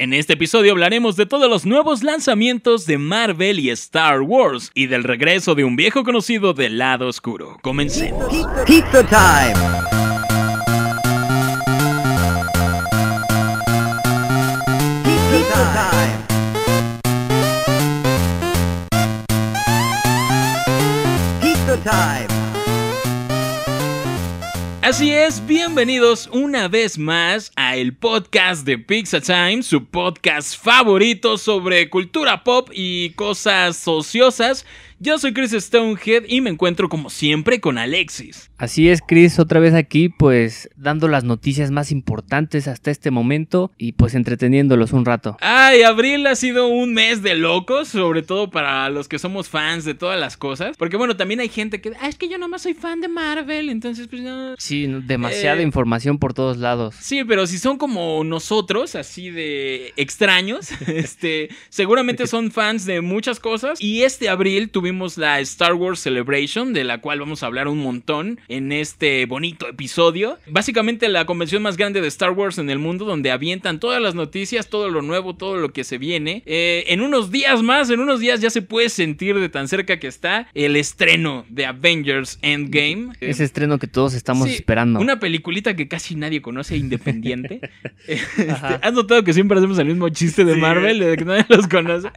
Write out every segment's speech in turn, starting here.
En este episodio hablaremos de todos los nuevos lanzamientos de Marvel y Star Wars y del regreso de un viejo conocido del lado oscuro. Comencemos. Pizza, pizza time. Time. Así es, bienvenidos una vez más a el podcast de Pizza Time, su podcast favorito sobre cultura pop y cosas ociosas. Yo soy Chris Stonehead y me encuentro como siempre con Alexis. Así es, Chris, otra vez aquí, pues dando las noticias más importantes hasta este momento y pues entreteniéndolos un rato. Ay, abril ha sido un mes de locos, sobre todo para los que somos fans de todas las cosas. Porque bueno, también hay gente que, ah, es que yo nomás soy fan de Marvel, entonces pues no. Sí, demasiada eh, información por todos lados. Sí, pero si son como nosotros, así de extraños, este, seguramente son fans de muchas cosas. Y este abril tuvimos la Star Wars Celebration, de la cual vamos a hablar un montón en este bonito episodio. Básicamente la convención más grande de Star Wars en el mundo donde avientan todas las noticias, todo lo nuevo, todo lo que se viene. Eh, en unos días más, en unos días ya se puede sentir de tan cerca que está el estreno de Avengers Endgame. Ese estreno que todos estamos esperando. Una peliculita que casi nadie conoce, independiente. Este, ¿Has notado que siempre hacemos el mismo chiste de Marvel, de que nadie los conoce?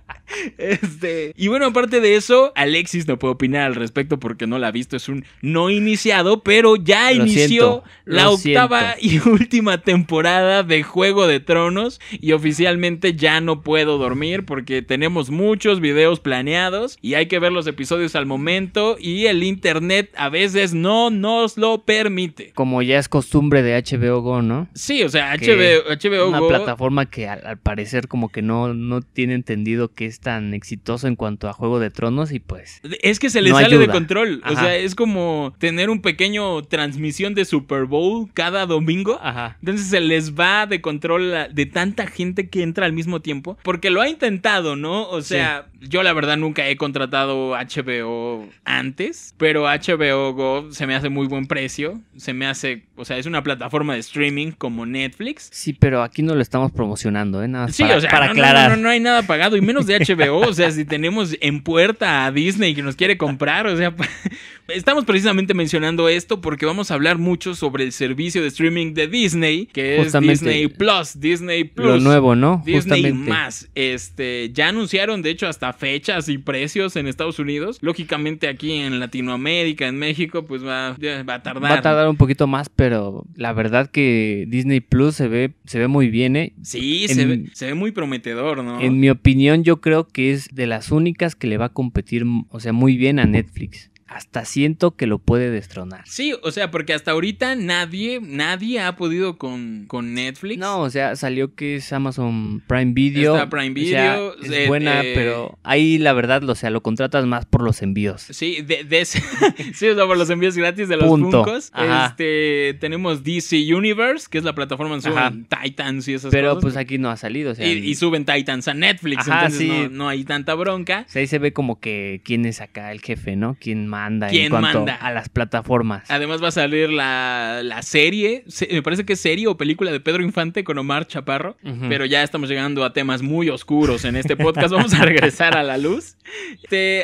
Este, y bueno, aparte de eso, Alexis no puede opinar al respecto porque no la ha visto, es un no iniciado pero ya inició la octava y última temporada de Juego de Tronos y oficialmente ya no puedo dormir porque tenemos muchos videos planeados y hay que ver los episodios al momento y el internet a veces no nos lo permite. Como ya es costumbre de HBO Go, ¿no? Sí, o sea, HBO, una Go. Una plataforma que al, parecer como que no, no tiene entendido que es tan exitoso en cuanto a Juego de Tronos y pues... Es que se le sale de control, o sea, es como tener un pequeño pequeño transmisión de Super Bowl cada domingo. Ajá. Entonces se les va de control de tanta gente que entra al mismo tiempo. Porque lo ha intentado, ¿no? O sea, yo la verdad nunca he contratado HBO antes, pero HBO Go se me hace muy buen precio, se me hace, o sea, es una plataforma de streaming como Netflix. Sí, pero aquí no lo estamos promocionando, ¿eh? Nada sí, para, o sea, para no, aclarar. No, hay nada pagado, y menos de HBO, o sea, si tenemos en puerta a Disney que nos quiere comprar, o sea, estamos precisamente mencionando esto porque vamos a hablar mucho sobre el servicio de streaming de Disney, que es Disney Plus, Disney Plus. Lo nuevo, ¿no? Disney más. Este, ya anunciaron, de hecho, hasta fechas y precios en Estados Unidos. Lógicamente aquí en Latinoamérica, en México, pues va, a tardar. Va a tardar un poquito más, pero la verdad que Disney Plus se ve, se ve muy bien, ¿eh? Sí, se, ve, se ve muy prometedor, ¿no? En mi opinión, yo creo que es de las únicas que le va a competir, o sea, muy bien a Netflix hasta siento que lo puede destronar. Sí, o sea, porque hasta ahorita nadie, nadie ha podido con, con Netflix. No, o sea, salió que es Amazon Prime Video. Está Prime Video. es eh, buena, eh, pero ahí la verdad, o sea, lo contratas más por los envíos. Sí, de, sí, o sea, por los envíos gratis de los Punto. Este, tenemos DC Universe, que es la plataforma en suben Titans y esas cosas. Pero pues aquí no ha salido. y, suben Titans a Netflix, entonces no, no hay tanta bronca. ahí se ve como que quién es acá el jefe, ¿no? ¿Quién más? ¿Quién manda? a las plataformas. Además va a salir la, serie, me parece que es serie o película de Pedro Infante con Omar Chaparro, pero ya estamos llegando a temas muy oscuros en este podcast, vamos a regresar a la luz.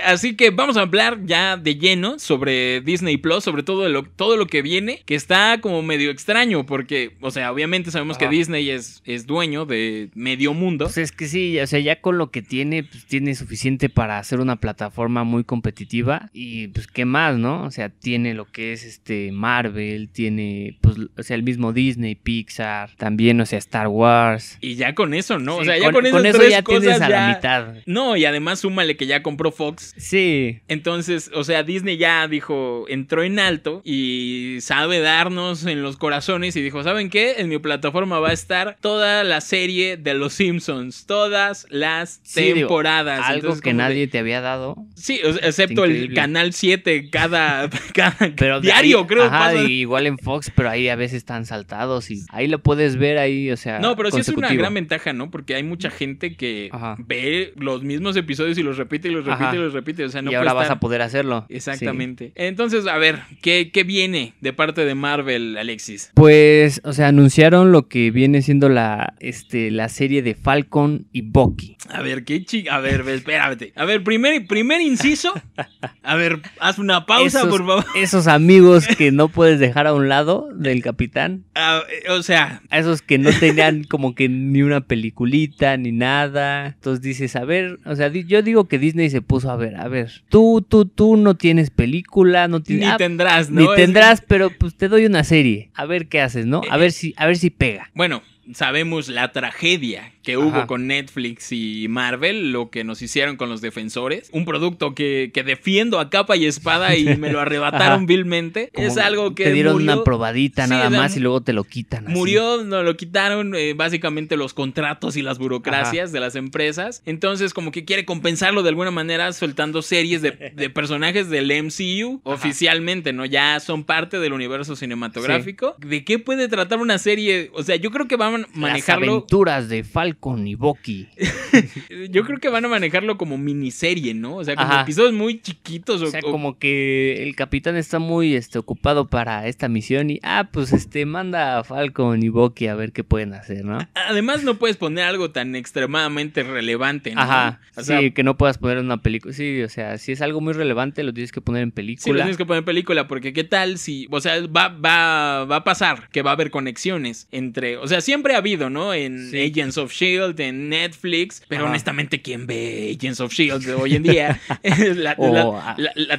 así que vamos a hablar ya de lleno sobre Disney Plus, sobre todo lo, todo lo que viene, que está como medio extraño, porque, o sea, obviamente sabemos que Disney es, es dueño de medio mundo. Pues es que sí, o sea, ya con lo que tiene, pues, tiene suficiente para hacer una plataforma muy competitiva y pues ¿qué más, no? O sea, tiene lo que es este Marvel, tiene, pues, o sea, el mismo Disney, Pixar, también, o sea, Star Wars. Y ya con eso, ¿no? o sea, ya con, eso ya tienes a la mitad. No, y además súmale que ya compró Fox. Sí. Entonces, o sea, Disney ya dijo, entró en alto y sabe darnos en los corazones y dijo, ¿saben qué? En mi plataforma va a estar toda la serie de Los Simpsons, todas las temporadas. algo que nadie te había dado. Sí, excepto el Canal 100 cada, diario, creo. Igual en Fox, pero ahí a veces están saltados y ahí lo puedes ver ahí, o sea. No, pero sí es una gran ventaja, ¿no? Porque hay mucha gente que ve los mismos episodios y los repite y los repite y los repite. O sea, no y ahora vas a poder hacerlo. Exactamente. Entonces, a ver, ¿qué, ¿qué viene de parte de Marvel, Alexis? Pues, o sea, anunciaron lo que viene siendo la, este, la serie de Falcon y Bucky. A ver, qué chica. A ver, espérate. A ver, primer, primer inciso. A ver, haz una pausa, por favor. Esos amigos que no puedes dejar a un lado del capitán. Ah, eh, o sea. esos que no tenían como que ni una peliculita, ni nada. Entonces dices, a ver, o sea, yo digo que Disney se puso a ver, a ver, tú, tú, tú no tienes película, no tienes... Ni tendrás, ¿no? Ni tendrás, pero pues te doy una serie. A ver qué haces, ¿no? A eh, ver si, a ver si pega. Bueno, sabemos la tragedia que hubo con Netflix y Marvel, lo que nos hicieron con los defensores. Un producto que, que defiendo a capa y espada y me lo arrebataron vilmente. es algo que. Te dieron una probadita nada más y luego te lo quitan. Murió, no lo quitaron eh, básicamente los contratos y las burocracias de las empresas. Entonces, como que quiere compensarlo de alguna manera soltando series de, personajes del MCU oficialmente, ¿no? Ya son parte del universo cinematográfico. ¿De qué puede tratar una serie? O sea, yo creo que a. Manejar. manejarlo. Las aventuras de Falcon y Bucky. Yo creo que van a manejarlo como miniserie, ¿no? O sea, como episodios muy chiquitos. O, o sea, como que el capitán está muy este, ocupado para esta misión y, ah, pues este, manda a Falcon y Bucky a ver qué pueden hacer, ¿no? Además, no puedes poner algo tan extremadamente relevante, ¿no? Ajá. sí, que no puedas poner una película. Sí, o sea, si es algo muy relevante, lo tienes que poner en película. Sí, lo tienes que poner en película, porque qué tal si, o sea, va, va, va a pasar que va a haber conexiones entre, o sea, siempre ha habido, ¿no? En Agents of Shield, en Netflix, pero honestamente, ¿quién ve Agents of Shield hoy en día? la,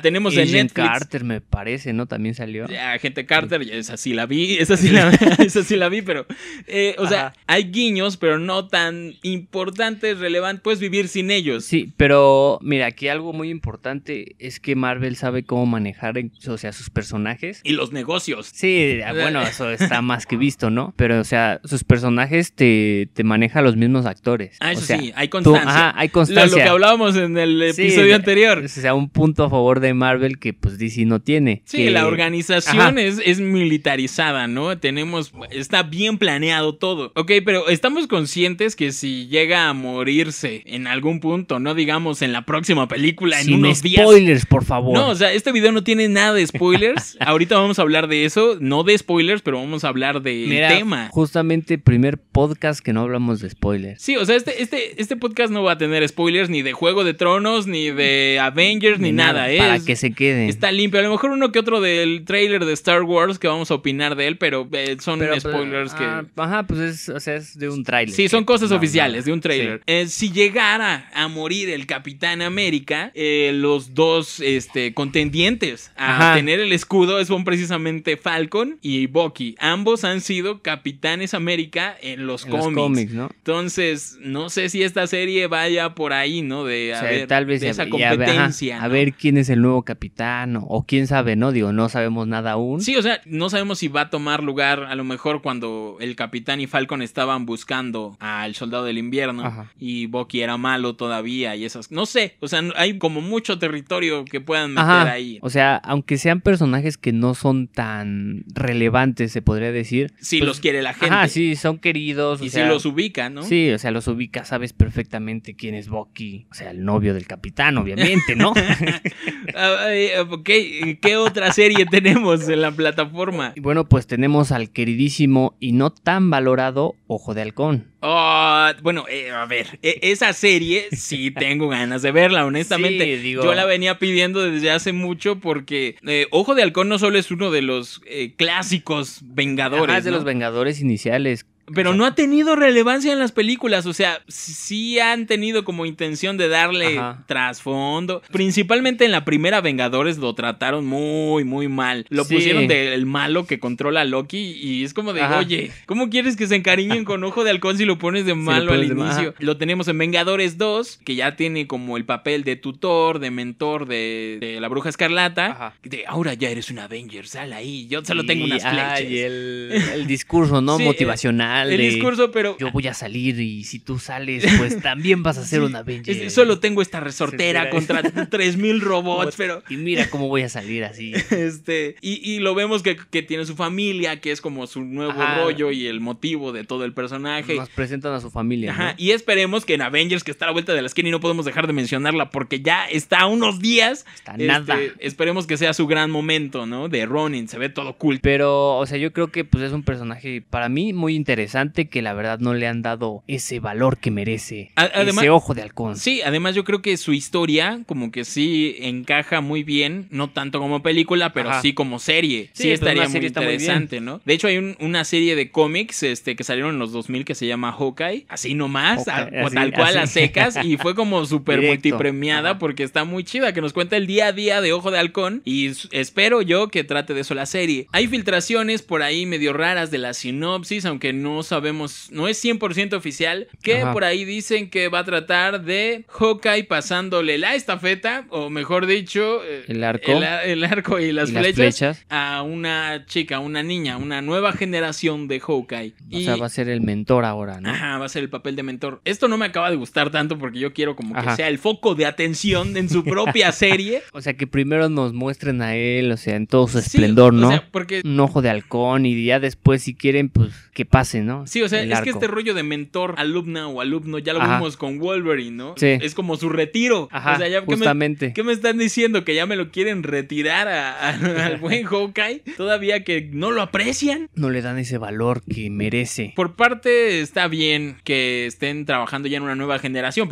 tenemos en Netflix. Carter, me parece, ¿no? También salió. Agente gente Carter, esa sí la vi, esa sí la, vi, pero, eh, o sea, hay guiños, pero no tan importantes, relevantes, puedes vivir sin ellos. Sí, pero mira, aquí algo muy importante es que Marvel sabe cómo manejar, o sea, sus personajes. Y los negocios. Sí, bueno, eso está más que visto, ¿no? Pero, o sea, sus personajes personajes te, te maneja los mismos actores. Ah, eso sí, hay constancia. De constancia. Lo, que hablábamos en el episodio anterior. O sea, un punto a favor de Marvel que pues DC no tiene. Sí, la organización es, militarizada, ¿no? Tenemos, está bien planeado todo. Ok, pero estamos conscientes que si llega a morirse en algún punto, no digamos en la próxima película, en unos spoilers, Spoilers, por favor. No, o sea, este video no tiene nada de spoilers. Ahorita vamos a hablar de eso, no de spoilers, pero vamos a hablar del de tema. Justamente primer podcast que no hablamos de spoilers. Sí, o sea, este, este, este, podcast no va a tener spoilers ni de Juego de Tronos, ni de Avengers, ni, nada, ¿eh? Para que se queden. Está limpio. A lo mejor uno que otro del trailer de Star Wars que vamos a opinar de él, pero eh, son spoilers que. Ah, ajá, pues es, o sea, es de un trailer. Sí, son cosas oficiales de un trailer. Eh, si llegara a morir el Capitán América, eh, los dos este, contendientes a tener el escudo son precisamente Falcon y Bucky. Ambos han sido capitanes América en los cómics. ¿no? Entonces, no sé si esta serie vaya por ahí, ¿no? De, tal vez esa competencia. A ver quién es el nuevo capitán o, quién sabe, ¿no? Digo, no sabemos nada aún. Sí, o sea, no sabemos si va a tomar lugar a lo mejor cuando el capitán y Falcon estaban buscando al soldado del invierno y Bucky era malo todavía y esas... No sé, o sea, hay como mucho territorio que puedan meter ahí. O sea, aunque sean personajes que no son tan relevantes, se podría decir. Si pues, los quiere la gente. Ah, sí, son queridos. y si los ubica, ¿no? Sí, o sea, los ubica, sabes perfectamente quién es Bucky. O sea, el novio del capitán, obviamente, ¿no? Ah, ah, ¿qué otra serie tenemos en la plataforma? Bueno, pues tenemos al queridísimo y no tan valorado Ojo de Halcón. Ah, bueno, eh, a ver, e, esa serie sí tengo ganas de verla, honestamente. Yo la venía pidiendo desde hace mucho porque eh, Ojo de Halcón no solo es uno de los eh, clásicos Vengadores. Además de los Vengadores iniciales, pero no ha tenido relevancia en las películas, o sea, sí han tenido como intención de darle trasfondo. Principalmente en la primera Vengadores lo trataron muy, muy mal. Lo pusieron del malo que controla a Loki y es como de, oye, ¿cómo quieres que se encariñen con Ojo de Halcón si lo pones de malo al inicio? Lo tenemos en Vengadores 2, que ya tiene como el papel de tutor, de mentor de, la Bruja Escarlata. Ajá. De ahora ya eres un Avenger, sal ahí, yo solo tengo unas flechas. y el, discurso, ¿no? Eh, Motivacional. El discurso, pero. Yo voy a salir y si tú sales, pues también vas a ser un Avengers. solo tengo esta resortera contra 3000 robots, pero. Y mira cómo voy a salir así. Este. Y, lo vemos que, tiene su familia, que es como su nuevo rollo y el motivo de todo el personaje. Nos presentan a su familia. Y esperemos que en Avengers, que está a la vuelta de la esquina y no podemos dejar de mencionarla porque ya está a unos días. Está nada. Este, esperemos que sea su gran momento, ¿no? De Ronin. Se ve todo cool. Pero, o sea, yo creo que pues es un personaje para mí muy interesante interesante que la verdad no le han dado ese valor que merece. ese ojo de halcón. Sí, además yo creo que su historia como que sí encaja muy bien, no tanto como película, pero sí como serie. Sí, estaría muy interesante, ¿no? De hecho hay una serie de cómics este, que salieron en los 2000 que se llama Hawkeye, así nomás, tal cual, las a secas, y fue como súper multipremiada porque está muy chida, que nos cuenta el día a día de Ojo de Halcón y espero yo que trate de eso la serie. Hay filtraciones por ahí medio raras de la sinopsis, aunque no sabemos, no es 100% oficial, que por ahí dicen que va a tratar de Hawkeye pasándole la estafeta, o mejor dicho, eh, el arco, el, arco y, las, flechas a una chica, una niña, una nueva generación de Hawkeye. O sea, va a ser el mentor ahora, ¿no? va a ser el papel de mentor. Esto no me acaba de gustar tanto porque yo quiero como que sea el foco de atención en su propia serie. o sea, que primero nos muestren a él, o sea, en todo su esplendor, ¿no? porque... Un ojo de halcón y ya después si quieren, pues que pasen Sí, o sea, es que este rollo de mentor, alumna o alumno, ya lo vimos con Wolverine, ¿no? Sí. Es como su retiro. Ajá, ya, justamente. ¿qué me, están diciendo? ¿Que ya me lo quieren retirar al buen Hawkeye? Todavía que no lo aprecian. No le dan ese valor que merece. Por parte, está bien que estén trabajando ya en una nueva generación.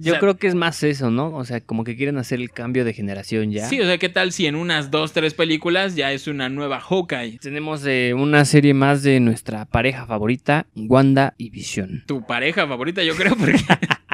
yo creo que es más eso, ¿no? O sea, como que quieren hacer el cambio de generación ya. Sí, o sea, ¿qué tal si en unas dos, tres películas ya es una nueva Hawkeye? Tenemos eh, una serie más de nuestra pareja favorita favorita, Wanda y Visión. Tu pareja favorita, yo creo, porque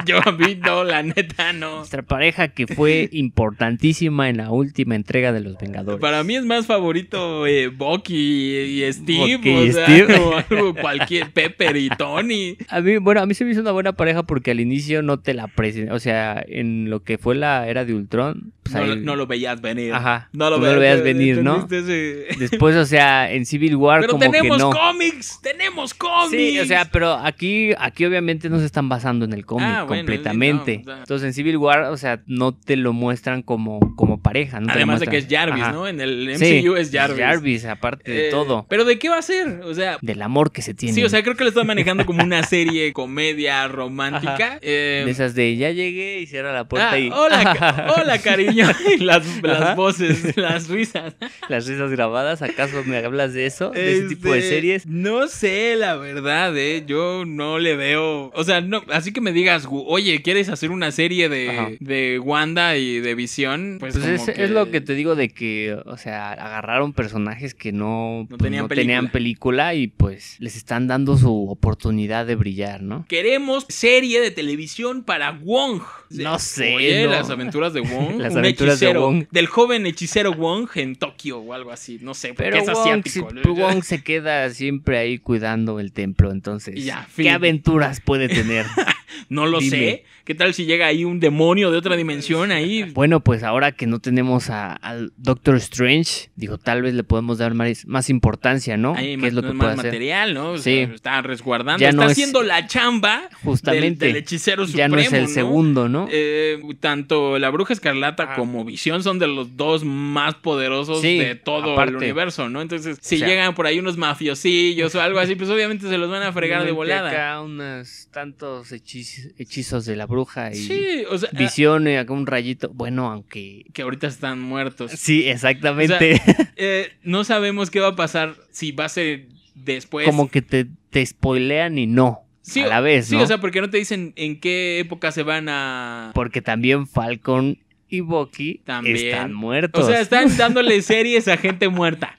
yo a mí no, la neta no. Nuestra pareja que fue importantísima en la última entrega de Los Vengadores. Para mí es más favorito eh, Bucky y, Steve, Bucky Steve. O algo, cualquier Pepper y Tony. A mí, bueno, a mí se me hizo una buena pareja porque al inicio no te la presenté o sea, en lo que fue la era de Ultron. Pues no, lo veías venir. Ajá. No lo, veías, venir, ¿no? Después, o sea, en Civil War pero como tenemos que no. cómics, tenemos cómics. Sí, o sea, pero aquí, aquí obviamente no se están basando en el cómic. Ah, completamente. Entonces en Civil War, o sea, no te lo muestran como, como pareja. No Además de que es Jarvis, ¿no? En el MCU es Jarvis. Jarvis, aparte de eh, todo. Pero ¿de qué va a ser? O sea... Del amor que se tiene. Sí, o sea, creo que lo están manejando como una serie comedia romántica. Eh, de esas de ya llegué y cierra la puerta ah, y... Hola, hola cariño. las, las voces, las risas. las risas grabadas, ¿acaso me hablas de eso? ¿De ese tipo de este, series? No sé, la verdad, ¿eh? Yo no le veo... O sea, no, así que me digas, oye, ¿quieres hacer una serie de, Wanda y de Visión? Pues, pues es, lo que te digo de que, o sea, agarraron personajes que no, tenían, película. y pues les están dando su oportunidad de brillar, ¿no? Queremos serie de televisión para Wong. No sé. las aventuras de Wong. las aventuras de Wong. Del joven hechicero Wong en Tokio o algo así. No sé, porque Pero es asiático. Wong se queda siempre ahí cuidando el templo, entonces. ¿Qué aventuras puede tener? no lo sé, ¿Qué tal si llega ahí un demonio de otra dimensión ahí? Bueno, pues ahora que no tenemos al Doctor Strange, digo, tal vez le podemos dar más, importancia, ¿no? Ahí, más, es lo que material, ¿no? sí. está resguardando, está haciendo la chamba justamente, del, hechicero supremo. Ya no es el segundo, ¿no? Eh, tanto la Bruja Escarlata ah. como Visión son de los dos más poderosos de todo el universo, ¿no? Entonces, si llegan por ahí unos mafiosillos o algo así, pues obviamente se los van a fregar de volada. Acá unos tantos hechizos de la bruja y sí, o eh, acá un rayito. Bueno, aunque. Que ahorita están muertos. Sí, exactamente. Eh, no sabemos qué va a pasar si va a ser después. Como que te, spoilean y no. Sí, a la vez, Sí, o sea, porque no te dicen en qué época se van a. Porque también Falcon y Bucky También. están muertos. O sea, están dándole series a gente muerta.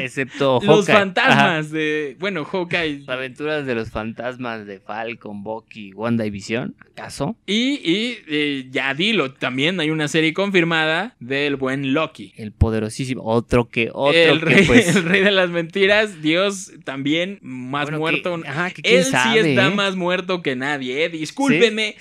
Excepto Hawkeye. Los fantasmas de. Bueno, Hawkeye. Las aventuras de los fantasmas de Falcon, y WandaVision, ¿acaso? Y, y eh, ya dilo, también hay una serie confirmada del buen Loki. El poderosísimo. Otro que otro. El, pues. rey, de las mentiras. Dios también más muerto. Ajá, que Él sí está ¿eh? más muerto que nadie. Eh. Discúlpeme,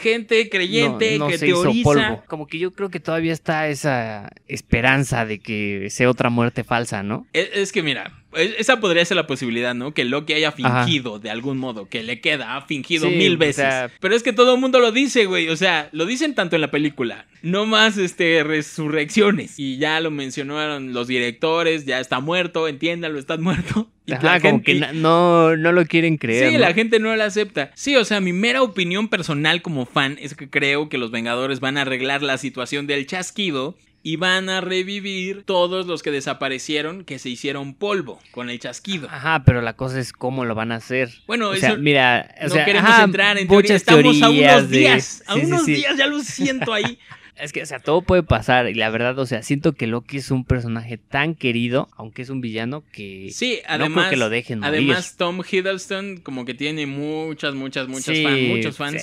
gente creyente que teoriza como que yo creo que todavía está esa esperanza de que sea otra muerte falsa, ¿no? E, es que mira, esa podría ser la posibilidad, ¿no? Que Loki haya fingido de algún modo, que le queda, ha fingido mil veces. Pero es que todo el mundo lo dice, güey. O sea, lo dicen tanto en la película. No más este resurrecciones. Y ya lo mencionaron los directores, ya está muerto, entiéndalo, está muerto. Y como que no, no lo quieren creer. Sí, la gente no lo acepta. Sí, o sea, mi mera opinión personal como fan es que creo que los Vengadores van a arreglar la situación del chasquido y van a revivir todos los que desaparecieron que se hicieron polvo con el chasquido. Ajá, pero la cosa es cómo lo van a hacer. Bueno, o sea, mira, no queremos entrar en teoría. Estamos a unos días, a unos días, ya lo siento ahí. Es que, o sea, todo puede pasar. Y la verdad, o sea, siento que Loki es un personaje tan querido, aunque es un villano, que sí, además, lo dejen Además, Tom Hiddleston como que tiene muchas, muchas, muchas fans, muchos fans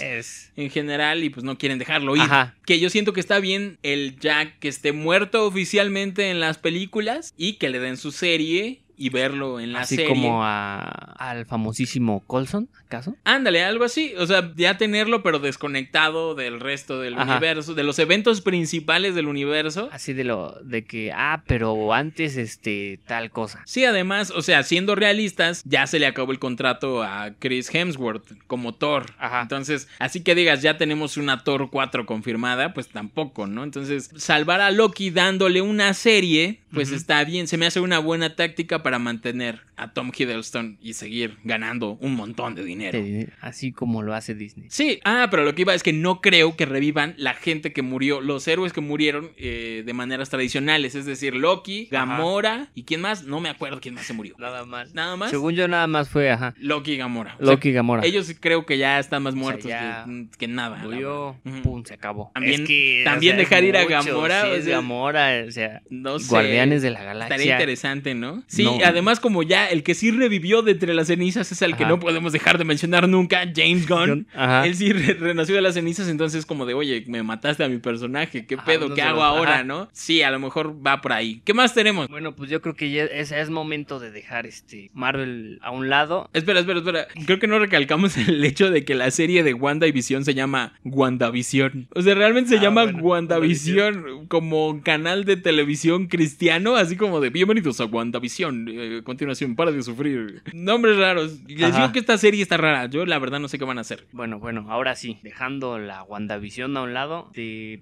en general y pues no quieren dejarlo ir. Ajá. Que yo siento que está bien el Jack que esté muerto oficialmente en las películas y que le den su serie y verlo en la serie. Así como al famosísimo Colson, ¿acaso? Ándale, algo así. O sea, ya tenerlo, pero desconectado del resto del universo, de los eventos principales del universo. Así de lo, de que, ah, pero antes, este, tal cosa. Sí, además, o sea, siendo realistas, ya se le acabó el contrato a Chris Hemsworth como Thor. Ajá. Entonces, así que digas, ya tenemos una Thor 4 confirmada, pues tampoco, ¿no? Entonces, salvar a Loki dándole una serie, pues está bien. Se me hace una buena táctica para para mantener a Tom Hiddleston y seguir ganando un montón de dinero. Así como lo hace Disney. Sí, ah, pero lo que iba es que no creo que revivan la gente que murió, los héroes que murieron eh, de maneras tradicionales, es decir, Loki, Gamora y quién más, no me acuerdo quién más se murió. Nada más. Nada más. Según yo nada más fue, ajá. Loki y Gamora. Loki y Gamora. Ellos creo que ya están más muertos mm, que, nada. Murió, pum, se acabó. También, también dejar ir a Gamora. Gamora, o sea, no Guardianes de la Galaxia. Estaría interesante, ¿no? Sí, además como ya el que sí revivió de entre las cenizas es el que no podemos dejar de mencionar nunca, James Gunn. Él sí renació de las cenizas, entonces como de, oye, me mataste a mi personaje, ¿qué pedo? ¿Qué hago ahora, no? Sí, a lo mejor va por ahí. ¿Qué más tenemos? Bueno, pues yo creo que ya es, momento de dejar este Marvel a un lado. Espera, espera, espera. Creo que no recalcamos el hecho de que la serie de Wanda y Visión se llama WandaVision. O sea, realmente se ah, llama WandaVision como canal de televisión cristiano, así como de bienvenidos a WandaVision. Eh, continuación, continuación, para de sufrir. Nombres raros. Les digo que esta serie está rara. Yo la verdad no sé qué van a hacer. Bueno, bueno, ahora sí, dejando la WandaVision a un lado,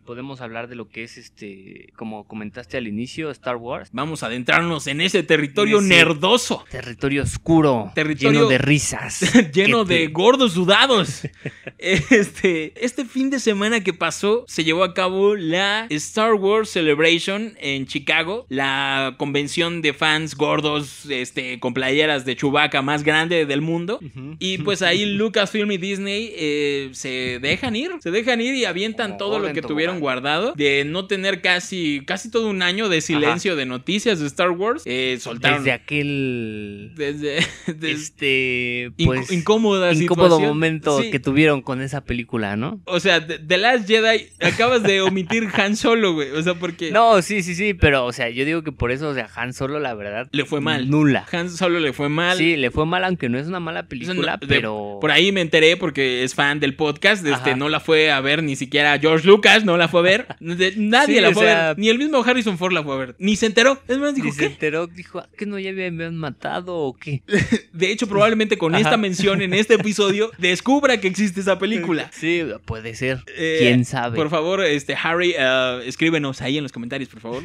podemos hablar de lo que es este, como comentaste al inicio, Star Wars. Vamos a adentrarnos en ese territorio nerdoso. Territorio oscuro. Territorio lleno de risas. lleno de gordos sudados. este, este fin de semana que pasó se llevó a cabo la Star Wars Celebration en Chicago, la convención de fans gordos, este con playeras de Chewbacca más grande del mundo. Y pues ahí Lucasfilm y Disney eh, se dejan ir, se dejan ir y avientan todo lo que tuvieron guardado. De no tener casi, casi todo un año de silencio de noticias de Star Wars, eh, soltaron. Desde aquel. Desde. este. Pues, incómodo momento que tuvieron con esa película, ¿no? O sea, The Last Jedi, acabas de omitir Han Solo, güey. O sea, porque. No, sí, sí, sí, pero, o sea, yo digo que por eso, o sea, Han Solo, la verdad. Le fue mal. Nula. Han solo le fue mal. Sí, le fue mal, aunque no es una mala película, pero. Por ahí me enteré porque es fan del podcast. Este, no la fue a ver ni siquiera George Lucas, no la fue a ver. nadie la fue a ver. Ni el mismo Harrison Ford la fue a ver. Ni se enteró. Es más, dijo. ¿qué? se enteró, dijo, ah, que no ya me han matado o qué. de hecho, probablemente con esta mención en este episodio descubra que existe esa película. Sí, puede ser. Eh, quién sabe. Por favor, este, Harry, eh, escríbenos ahí en los comentarios, por favor.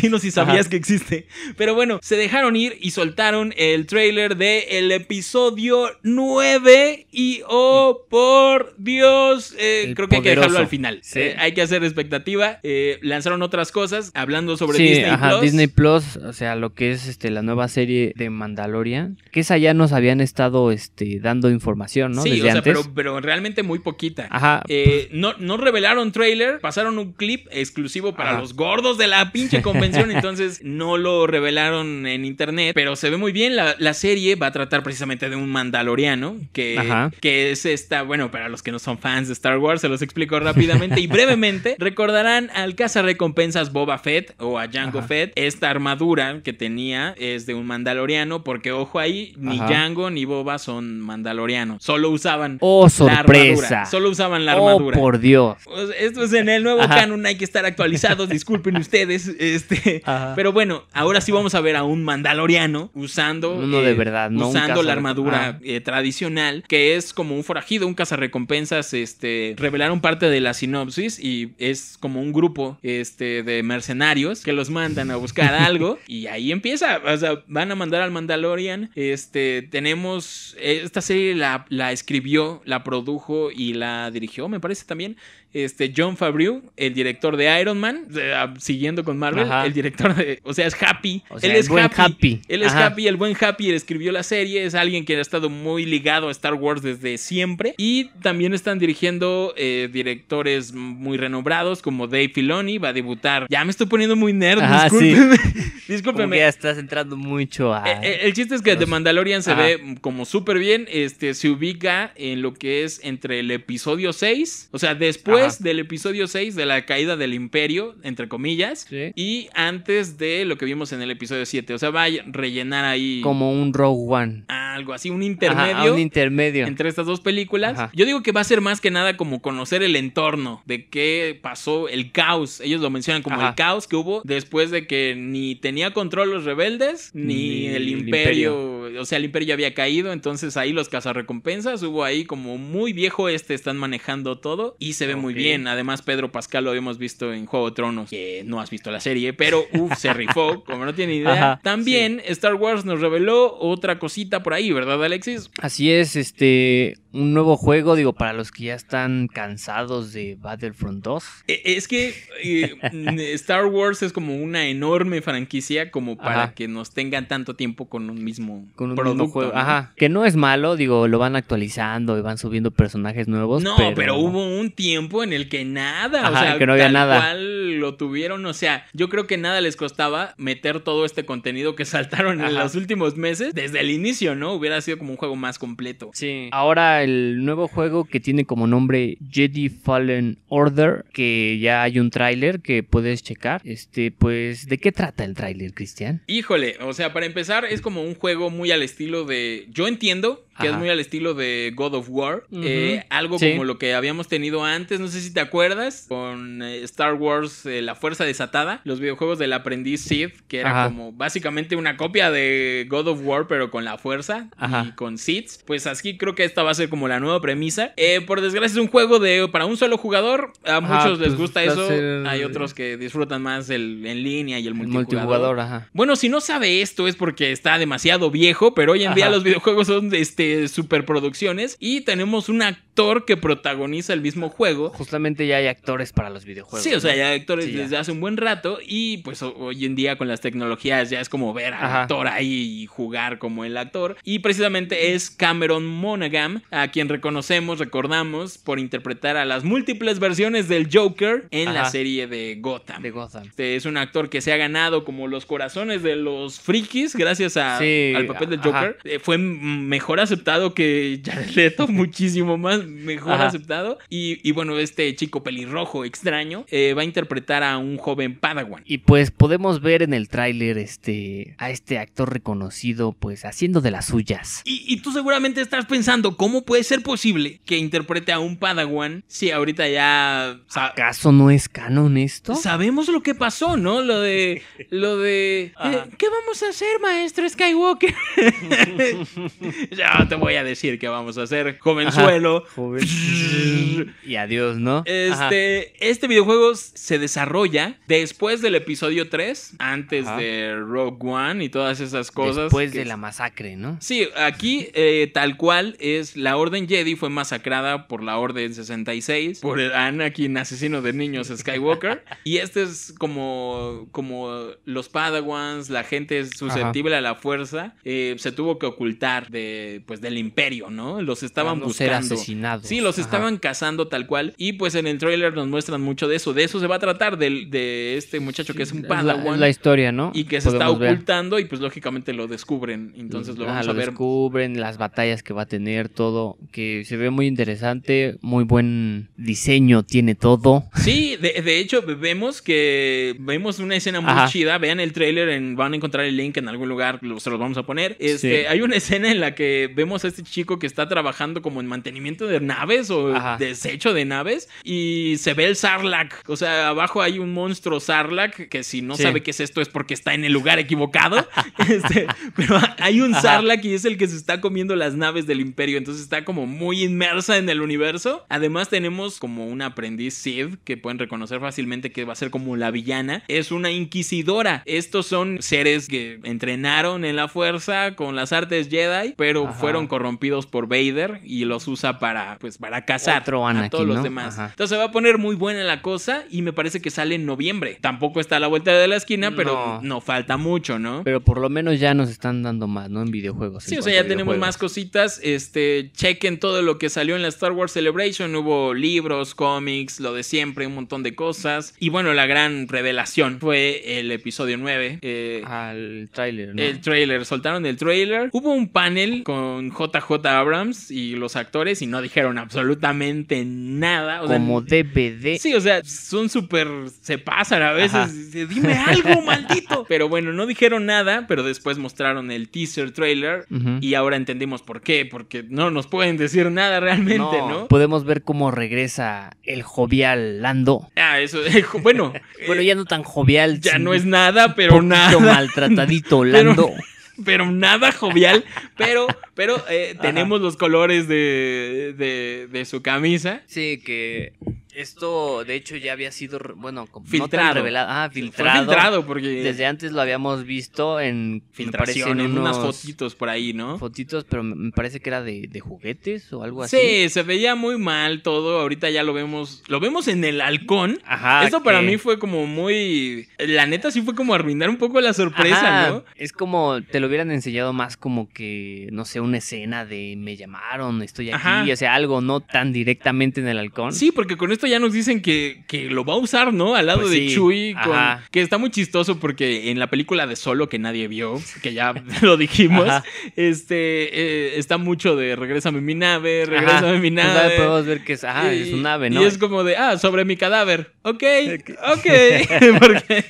Dinos si sabías que existe. Pero bueno, se dejaron ir y soltaron el trailer del episodio 9 y oh por Dios, eh, creo que hay que dejarlo al final. Eh, hay que hacer expectativa. Eh, lanzaron otras cosas hablando sobre Disney Plus. Disney Plus, o sea, lo que es este la nueva serie de Mandalorian, que esa ya nos habían estado este, dando información, ¿no? Sí, Pero, realmente muy poquita. no, no revelaron trailer, pasaron un clip exclusivo para los gordos de la pinche convención, entonces no lo revelaron en internet, pero se ve muy bien. La, serie va a tratar precisamente de un mandaloriano, que, que es esta, bueno, para los que no son fans de Star Wars, se los explico rápidamente y brevemente. Recordarán al cazarrecompensas Boba Fett o a Jango Fett. Esta armadura que tenía es de un mandaloriano, porque ojo ahí, ni Jango ni Boba son mandalorianos. Solo usaban oh, la armadura. Solo usaban la oh, armadura. Oh, por Dios. Pues, esto es en el nuevo canon, hay que estar actualizados, disculpen ustedes. Este, pero bueno, ahora sí vamos a ver a un mandaloriano usando de eh, verdad, usando la armadura ah. eh, tradicional, que es como un forajido, un cazarrecompensas, este, revelaron parte de la sinopsis y es como un grupo este, de mercenarios que los mandan a buscar algo y ahí empieza, o sea, van a mandar al Mandalorian, este, tenemos, esta serie la, la escribió, la produjo y la dirigió, me parece también, este John Favreau, el director de Iron Man, ah, siguiendo con Marvel, el director de, o sea, es Happy, él es happy. él es Happy, el buen Happy, él escribió la serie, es alguien que ha estado muy ligado a Star Wars desde siempre y también están dirigiendo eh, directores muy renombrados como Dave Filoni, va a debutar, ya me estoy poniendo muy nerd, discúlpeme, sí. discúlpeme. ya estás entrando mucho a... Eh, eh, el, chiste es que The Mandalorian se ve como súper bien, este, se ubica en lo que es entre el episodio 6, o sea, después del episodio 6 de la caída del imperio, entre comillas, y antes de lo que vimos en el episodio 7. O sea, va a rellenar ahí. Como un Rogue One. Algo así, un intermedio. un intermedio. Entre estas dos películas. Yo digo que va a ser más que nada como conocer el entorno de qué pasó, el caos. Ellos lo mencionan como el caos que hubo después de que ni tenía control los rebeldes, ni, el, imperio, O sea, el imperio ya había caído. Entonces ahí los cazarrecompensas. Hubo ahí como muy viejo este, están manejando todo y se ve muy bien. Además, Pedro Pascal lo habíamos visto en Juego de Tronos, que no has visto la serie, pero uff, se rifó, como no tiene idea. También Star Wars nos reveló otra cosita por ahí, ¿verdad, Alexis? Así es, este un nuevo juego, digo, para los que ya están cansados de Battlefront 2. E, es que eh, Star Wars es como una enorme franquicia como para que nos tengan tanto tiempo con un mismo con un producto, juego. Ajá. Que no es malo, digo, lo van actualizando y van subiendo personajes nuevos. No, pero, hubo un tiempo en el que nada, o sea, que no había nada. Cual lo tuvieron, o sea, yo creo que nada les costaba meter todo este contenido que saltaron en los últimos meses desde el inicio, ¿no? Hubiera sido como un juego más completo. Sí. Ahora el nuevo juego que tiene como nombre Jedi Fallen Order, que ya hay un tráiler que puedes checar. Este, pues, ¿de qué trata el tráiler, Cristian? Híjole, o sea, para empezar es como un juego muy al estilo de, yo entiendo que es muy al estilo de God of War, eh, algo como lo que habíamos tenido antes, no sé si te acuerdas, con eh, Star Wars eh, La Fuerza Desatada, los videojuegos del aprendiz Sith, que era como básicamente una copia de God of War, pero con la fuerza y con Sith. Pues así creo que esta va a ser como la nueva premisa. Eh, por desgracia es un juego de para un solo jugador. A muchos pues les gusta eso. Hay otros que disfrutan más el en línea y el multijugador. Bueno, si no sabe esto es porque está demasiado viejo, pero hoy en día los videojuegos son este superproducciones y tenemos un actor que protagoniza el mismo juego. Justamente ya hay actores para los videojuegos. Sí, o sea, ya hay actores desde hace un buen rato y pues hoy en día con las tecnologías ya es como ver al actor ahí y jugar como el actor y precisamente es Cameron Monaghan a quien reconocemos, recordamos, por interpretar a las múltiples versiones del Joker en la serie de Gotham. De Gotham. Este es un actor que se ha ganado como los corazones de los frikis gracias al papel del Joker. Eh, fue mejor aceptado que Jared Leto, muchísimo más mejor aceptado. Y, bueno, este chico pelirrojo extraño eh, va a interpretar a un joven Padawan. Y pues podemos ver en el tráiler este, a este actor reconocido pues haciendo de las suyas. Y, y tú seguramente estás pensando, ¿cómo puede ser posible que interprete a un Padawan si ahorita ya... ¿Acaso no es canon esto? Sabemos lo que pasó, ¿no? Lo de... Lo de... Eh, ¿Qué vamos a hacer, maestro Skywalker? ya te voy a decir qué vamos a hacer, jovenzuelo. Joven... y adiós, ¿no? Este, este videojuego se desarrolla después del episodio 3, antes de Rogue One y todas esas cosas. Después de la masacre, ¿no? Sí, aquí eh, tal cual es la Orden Jedi fue masacrada por la Orden 66, por el Anakin asesino de niños Skywalker. y este es como, como los Padawans, la gente susceptible a la fuerza, eh, se tuvo que ocultar de, pues, del imperio, ¿no? Los estaban Cuando buscando. asesinados. Sí, los estaban cazando tal cual. Y pues en el trailer nos muestran mucho de eso. De eso se va a tratar, de, de este muchacho que es un Padawan. La, la historia, ¿no? Y que se está ocultando y pues lógicamente lo descubren. Entonces lo vamos a ah, ver. descubren las batallas que va a tener, todo que se ve muy interesante, muy buen diseño tiene todo. Sí, de, hecho vemos que vemos una escena muy chida, vean el trailer, van a encontrar el link en algún lugar, se los vamos a poner. Este, Hay una escena en la que vemos a este chico que está trabajando como en mantenimiento de naves o desecho de naves y se ve el Sarlacc, o sea, abajo hay un monstruo Sarlacc que si no sabe qué es esto es porque está en el lugar equivocado, este, pero hay un Sarlacc y es el que se está comiendo las naves del imperio, entonces está como muy inmersa en el universo. Además tenemos como un aprendiz Sid que pueden reconocer fácilmente que va a ser como la villana. Es una inquisidora. Estos son seres que entrenaron en la fuerza con las artes Jedi, pero fueron corrompidos por Vader y los usa para pues para cazar a todos los demás. Entonces va a poner muy buena la cosa y me parece que sale en noviembre. Tampoco está a la vuelta de la esquina, pero no falta mucho, ¿no? Pero por lo menos ya nos están dando más, ¿no? En videojuegos. Sí, o sea, ya tenemos más cositas. Este, chequen todo lo que salió en la Star Wars Celebration. Hubo libros, cómics, lo de siempre, un montón de cosas. Y bueno, la gran revelación fue el episodio 9. Eh, Al tráiler, ¿no? El trailer. soltaron el trailer. Hubo un panel con JJ Abrams y los actores y no dijeron absolutamente nada. Como DVD. Sí, o sea, son súper... se pasan a veces. Dime algo, maldito. Pero bueno, no dijeron nada, pero después mostraron el teaser trailer y ahora entendimos por qué. Porque no nos pueden decir nada realmente, ¿no? Podemos ver cómo regresa el jovial Lando. Ah, eso, bueno. bueno, ya no tan jovial. Ya no es nada, pero nada. maltratadito Lando. pero nada jovial, pero pero eh, tenemos los colores de, su camisa. Sí, que esto de hecho ya había sido, bueno, filtrado. revelado. Ah, filtrado. filtrado porque... Desde antes lo habíamos visto en... Filtración, en unas fotitos por ahí, ¿no? Fotitos, pero me parece que era de, juguetes o algo así. Sí, se veía muy mal todo. Ahorita ya lo vemos, lo vemos en el halcón. Ajá. Eso para mí fue como muy... La neta sí fue como arruinar un poco la sorpresa, ¿no? Es como te lo hubieran enseñado más como que, no sé, una escena de me llamaron, estoy aquí, o sea, algo no tan directamente en el halcón. Sí, porque con esto ya nos dicen que, que lo va a usar, ¿no? Al lado pues de Chuy, que está muy chistoso porque en la película de Solo que nadie vio, que ya lo dijimos, este eh, está mucho de regrésame mi nave, regrésame mi nave. podemos ver que es, es un ave ¿no? Y es como de, ah, sobre mi cadáver, ok, ok, porque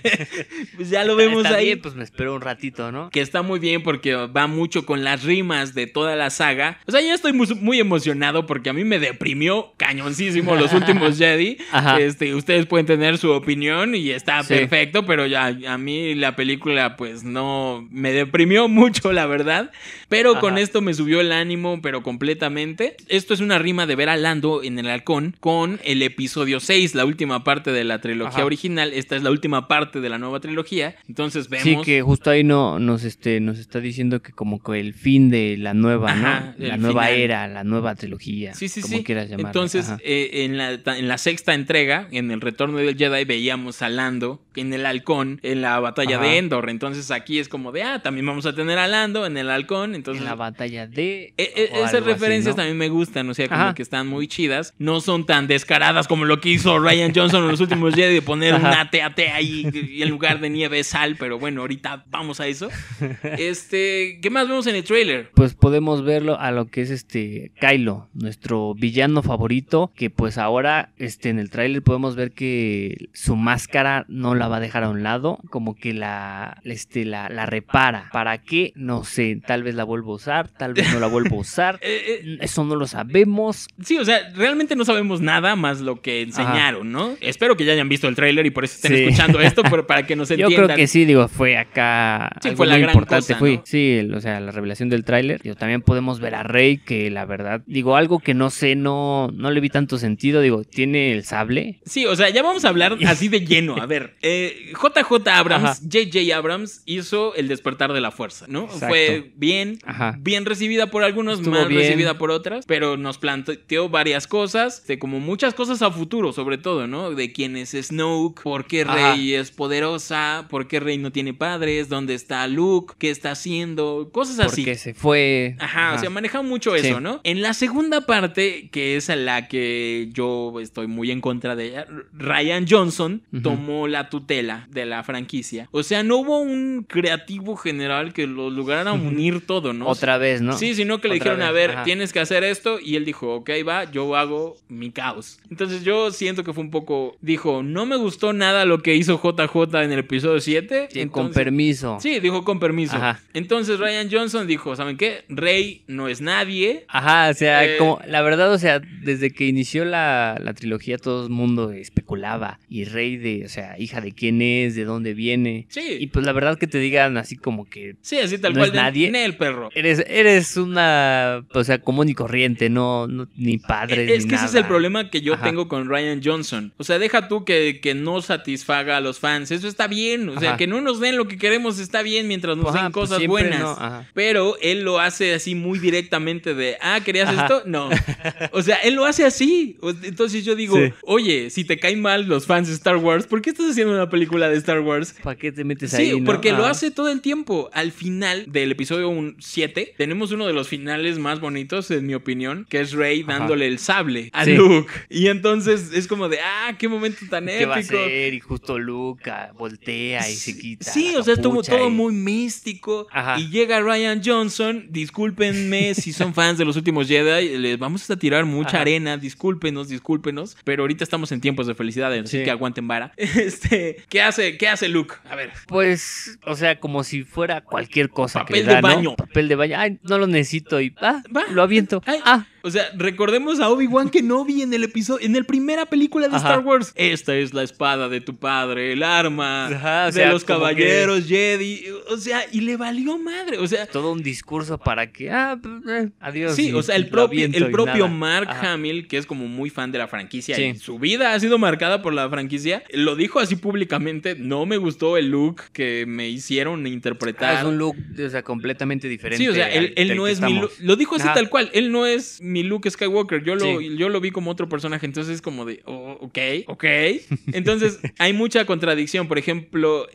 pues ya lo vemos ahí. pues me espero un ratito, ¿no? Que está muy bien porque va mucho con las rimas de toda la saga. O sea, ya estoy muy, emocionado porque a mí me deprimió cañoncísimo los últimos Jedi. Este, ustedes pueden tener su opinión y está perfecto, pero ya a mí la película pues no me deprimió mucho, la verdad. Pero con esto me subió el ánimo, pero completamente. Esto es una rima de ver a Lando en el halcón con el episodio 6, la última parte de la trilogía original. Esta es la última parte de la nueva trilogía. Entonces vemos... Sí, que justo ahí no, nos, este, nos está diciendo que como que el fin de la nueva, ¿no? La nueva era, la nueva trilogía. Sí, sí, como Quieras Entonces, eh, en, la, en, la, sexta entrega, en el retorno del Jedi, veíamos a Lando en el halcón, en la batalla de Endor. Entonces aquí es como de, ah, también vamos a tener a Lando en el halcón. Entonces, en la batalla de... E, e, esas referencias también me gustan, o sea, como que están muy chidas. No son tan descaradas como lo que hizo Ryan Johnson en los últimos Jedi de poner un una at ahí y en lugar de nieve sal, pero bueno, ahorita vamos a eso. Este, ¿qué más vemos en el trailer? Pues podemos verlo a lo que es este Kylo, nuestro villano favorito, que pues ahora este, en el tráiler podemos ver que su máscara no la va a dejar a un lado, como que la, este, la, repara. ¿Para qué? No sé, tal vez la vuelvo a usar, tal vez no la vuelvo a usar. Eh, eh. Eso no lo sabemos. Sí, o sea, realmente no sabemos nada más lo que enseñaron, ¿no? Espero que ya hayan visto el tráiler y por eso estén escuchando esto, pero para que nos entiendan. Yo creo que sí, digo, fue acá fue la importante. Sí, o sea, la revelación del tráiler también podemos ver a Rey, que la verdad, digo, algo que no sé, no, no le vi tanto sentido, digo, tiene el sable. Sí, o sea, ya vamos a hablar así de lleno. A ver, JJ eh, Abrams, JJ Abrams hizo el despertar de la fuerza, ¿no? Fue bien, bien recibida por algunos, mal recibida por otras, pero nos planteó varias cosas, de como muchas cosas a futuro, sobre todo, ¿no? De quién es Snoke, por qué Rey es poderosa, por qué Rey no tiene padres, dónde está Luke, qué está haciendo, cosas así. Porque se fue Ajá, o sea, maneja mucho eso, ¿no? En la segunda parte, que es a la que yo estoy muy en contra de ella, Ryan Johnson tomó la tutela de la franquicia. O sea, no hubo un creativo general que lo lograra unir todo, ¿no? Otra vez, ¿no? Sí, sino que le dijeron, a ver, tienes que hacer esto y él dijo, ok, va, yo hago mi caos. Entonces yo siento que fue un poco, dijo, no me gustó nada lo que hizo JJ en el episodio 7. con permiso. Sí, dijo con permiso. Ajá. Entonces Ryan Johnson dijo, ¿saben qué? Rey no es nadie. Ajá, o sea, eh, como la verdad, o sea, desde que inició la, trilogía todo el mundo especulaba. Y Rey de, o sea, hija de quién es, de dónde viene. Sí. Y pues la verdad que te digan así como que... Sí, así tal no cual. Es nadie. el perro. Eres, eres una, o sea, común y corriente, no, no ni padre. Es, que ese es el problema que yo tengo con Ryan Johnson. O sea, deja tú que, que no satisfaga a los fans. Eso está bien. O sea, que no nos den lo que queremos está bien mientras nos pues, den pues, cosas buenas. Pero él lo hace así muy directamente de, ah, ¿querías esto? No. O sea, él lo hace así. Entonces yo digo, oye, si te caen mal los fans de Star Wars, ¿por qué estás haciendo una película de Star Wars? ¿Para qué te metes ahí? Sí, porque lo hace todo el tiempo. Al final del episodio 7, tenemos uno de los finales más bonitos, en mi opinión, que es Rey dándole el sable a Luke. Y entonces es como de, ah, qué momento tan épico. Y justo Luke voltea y se quita. Sí, o sea, estuvo todo muy místico. Y llega Ryan Johnson, discúlpenme si son fans de los últimos Jedi, les vamos a tirar mucha arena, discúlpenos, discúlpenos, pero ahorita estamos en tiempos de felicidad, así que aguanten vara. Este, ¿qué hace, qué hace Luke? A ver. Pues, o sea, como si fuera cualquier cosa. Papel de baño. Papel de baño. Ay, no lo necesito y ah, lo aviento. ah, o sea, recordemos a Obi-Wan Kenobi en el episodio, en la primera película de Star Wars. Esta es la espada de tu padre, el arma de los caballeros Jedi. O sea, y le valió madre. O sea, todo un discurso para que, ah, pues, eh, adiós. Sí, o sea, el, propio, Mark Hamill, que es como muy fan de la franquicia, sí. su vida ha sido marcada por la franquicia, lo dijo así públicamente. No me gustó el look que me hicieron interpretar. Ah, es un look, o sea, completamente diferente. Sí, o sea, él, no es mi Lo dijo así tal cual. Él no es mi Luke Skywalker. Yo lo, yo lo vi como otro personaje. Entonces es como de, oh, ok, ok. Entonces hay mucha contradicción. Por ejemplo, J.J.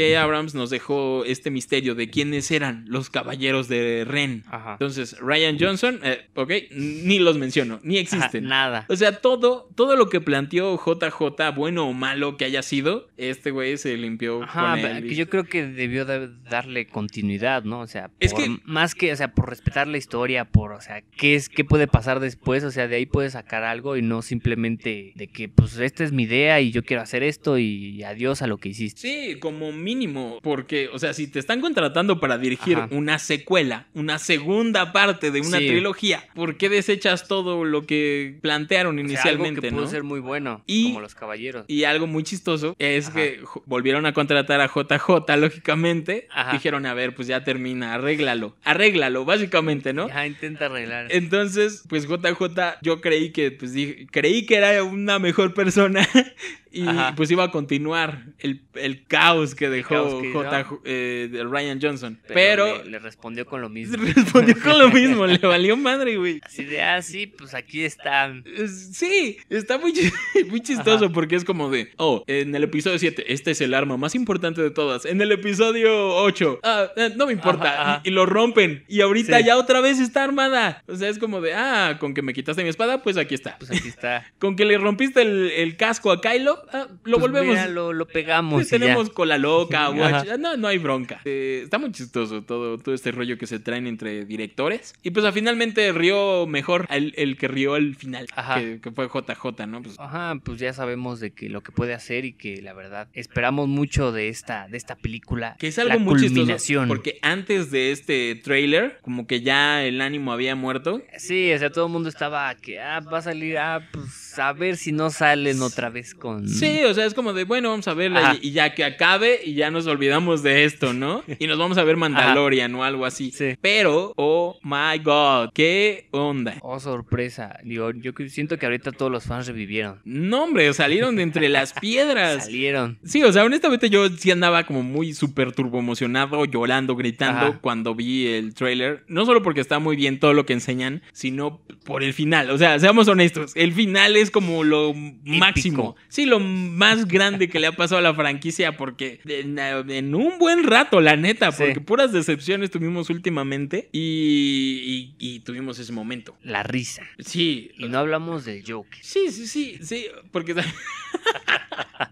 Eh, Abrams nos dejó este misterio de quiénes eran los caballeros de Ren. Entonces, Ryan Johnson, eh, ok, ni los menciono, ni existen. nada. O sea, todo, todo lo que planteó JJ, bueno o malo que haya sido, este güey se limpió. Ajá, yo creo que debió darle continuidad, ¿no? O sea, es que, más que, o sea, por respetar la historia, por, o sea, qué es qué puede pasar después, o sea, de ahí puedes sacar algo y no simplemente de que pues esta es mi idea y yo quiero hacer esto y adiós a lo que hiciste. Sí, como mínimo, porque, o sea, si te están contratando para dirigir una secuela, una segunda parte de una trilogía, ¿por qué desechas todo lo que plantearon inicialmente? ¿no? ser muy bueno, y, como los caballeros. Y algo muy chistoso es que volvieron a contratar a JJ, lógicamente. Dijeron, a ver, pues ya termina, arréglalo, arréglalo, básicamente, ¿no? Ya intenta arreglar. Entonces, entonces, pues JJ, yo creí que, pues dije, creí que era una mejor persona Y pues iba a continuar el, caos que dejó J, eh, Ryan Johnson. Pero, le, respondió con lo mismo. Le respondió con lo mismo, le valió madre, güey. Así de, ah, pues aquí están. Sí, está muy, muy chistoso porque es como de, oh, en el episodio 7, este es el arma más importante de todas. En el episodio 8, ah, eh, no me importa. y, lo rompen. Y ahorita ya otra vez está armada. O sea, es como de, ah, con que me quitaste mi espada, pues aquí está. Pues aquí está. con que le rompiste el, el casco a Kylo, Ah, lo pues volvemos. lo, pegamos. tenemos cola loca, No, no hay bronca. está muy chistoso todo, todo este rollo que se traen entre directores. Y pues ah, finalmente rió mejor el, que rió al final, que, que, fue JJ, ¿no? Pues, Ajá, pues ya sabemos de que lo que puede hacer y que la verdad esperamos mucho de esta, de esta película. Que es algo la muy Porque antes de este trailer, como que ya el ánimo había muerto. Sí, o sea, todo el mundo estaba que ah, va a salir, pues, a ver si no salen otra vez con Sí, mm. o sea, es como de, bueno, vamos a verla y, ya que acabe y ya nos olvidamos de esto, ¿no? Y nos vamos a ver Mandalorian o algo así. Sí. Pero, oh my god, qué onda. Oh, sorpresa. Digo, yo siento que ahorita todos los fans revivieron. No, hombre, salieron de entre las piedras. salieron. Sí, o sea, honestamente yo sí andaba como muy súper emocionado, llorando, gritando cuando vi el trailer. No solo porque está muy bien todo lo que enseñan, sino por el final. O sea, seamos honestos, el final es como lo máximo. Sí, lo más grande que le ha pasado a la franquicia porque en, un buen rato, la neta, porque puras decepciones tuvimos últimamente y, y, tuvimos ese momento. La risa. Sí. Y no hablamos del joke Sí, sí, sí, sí, porque...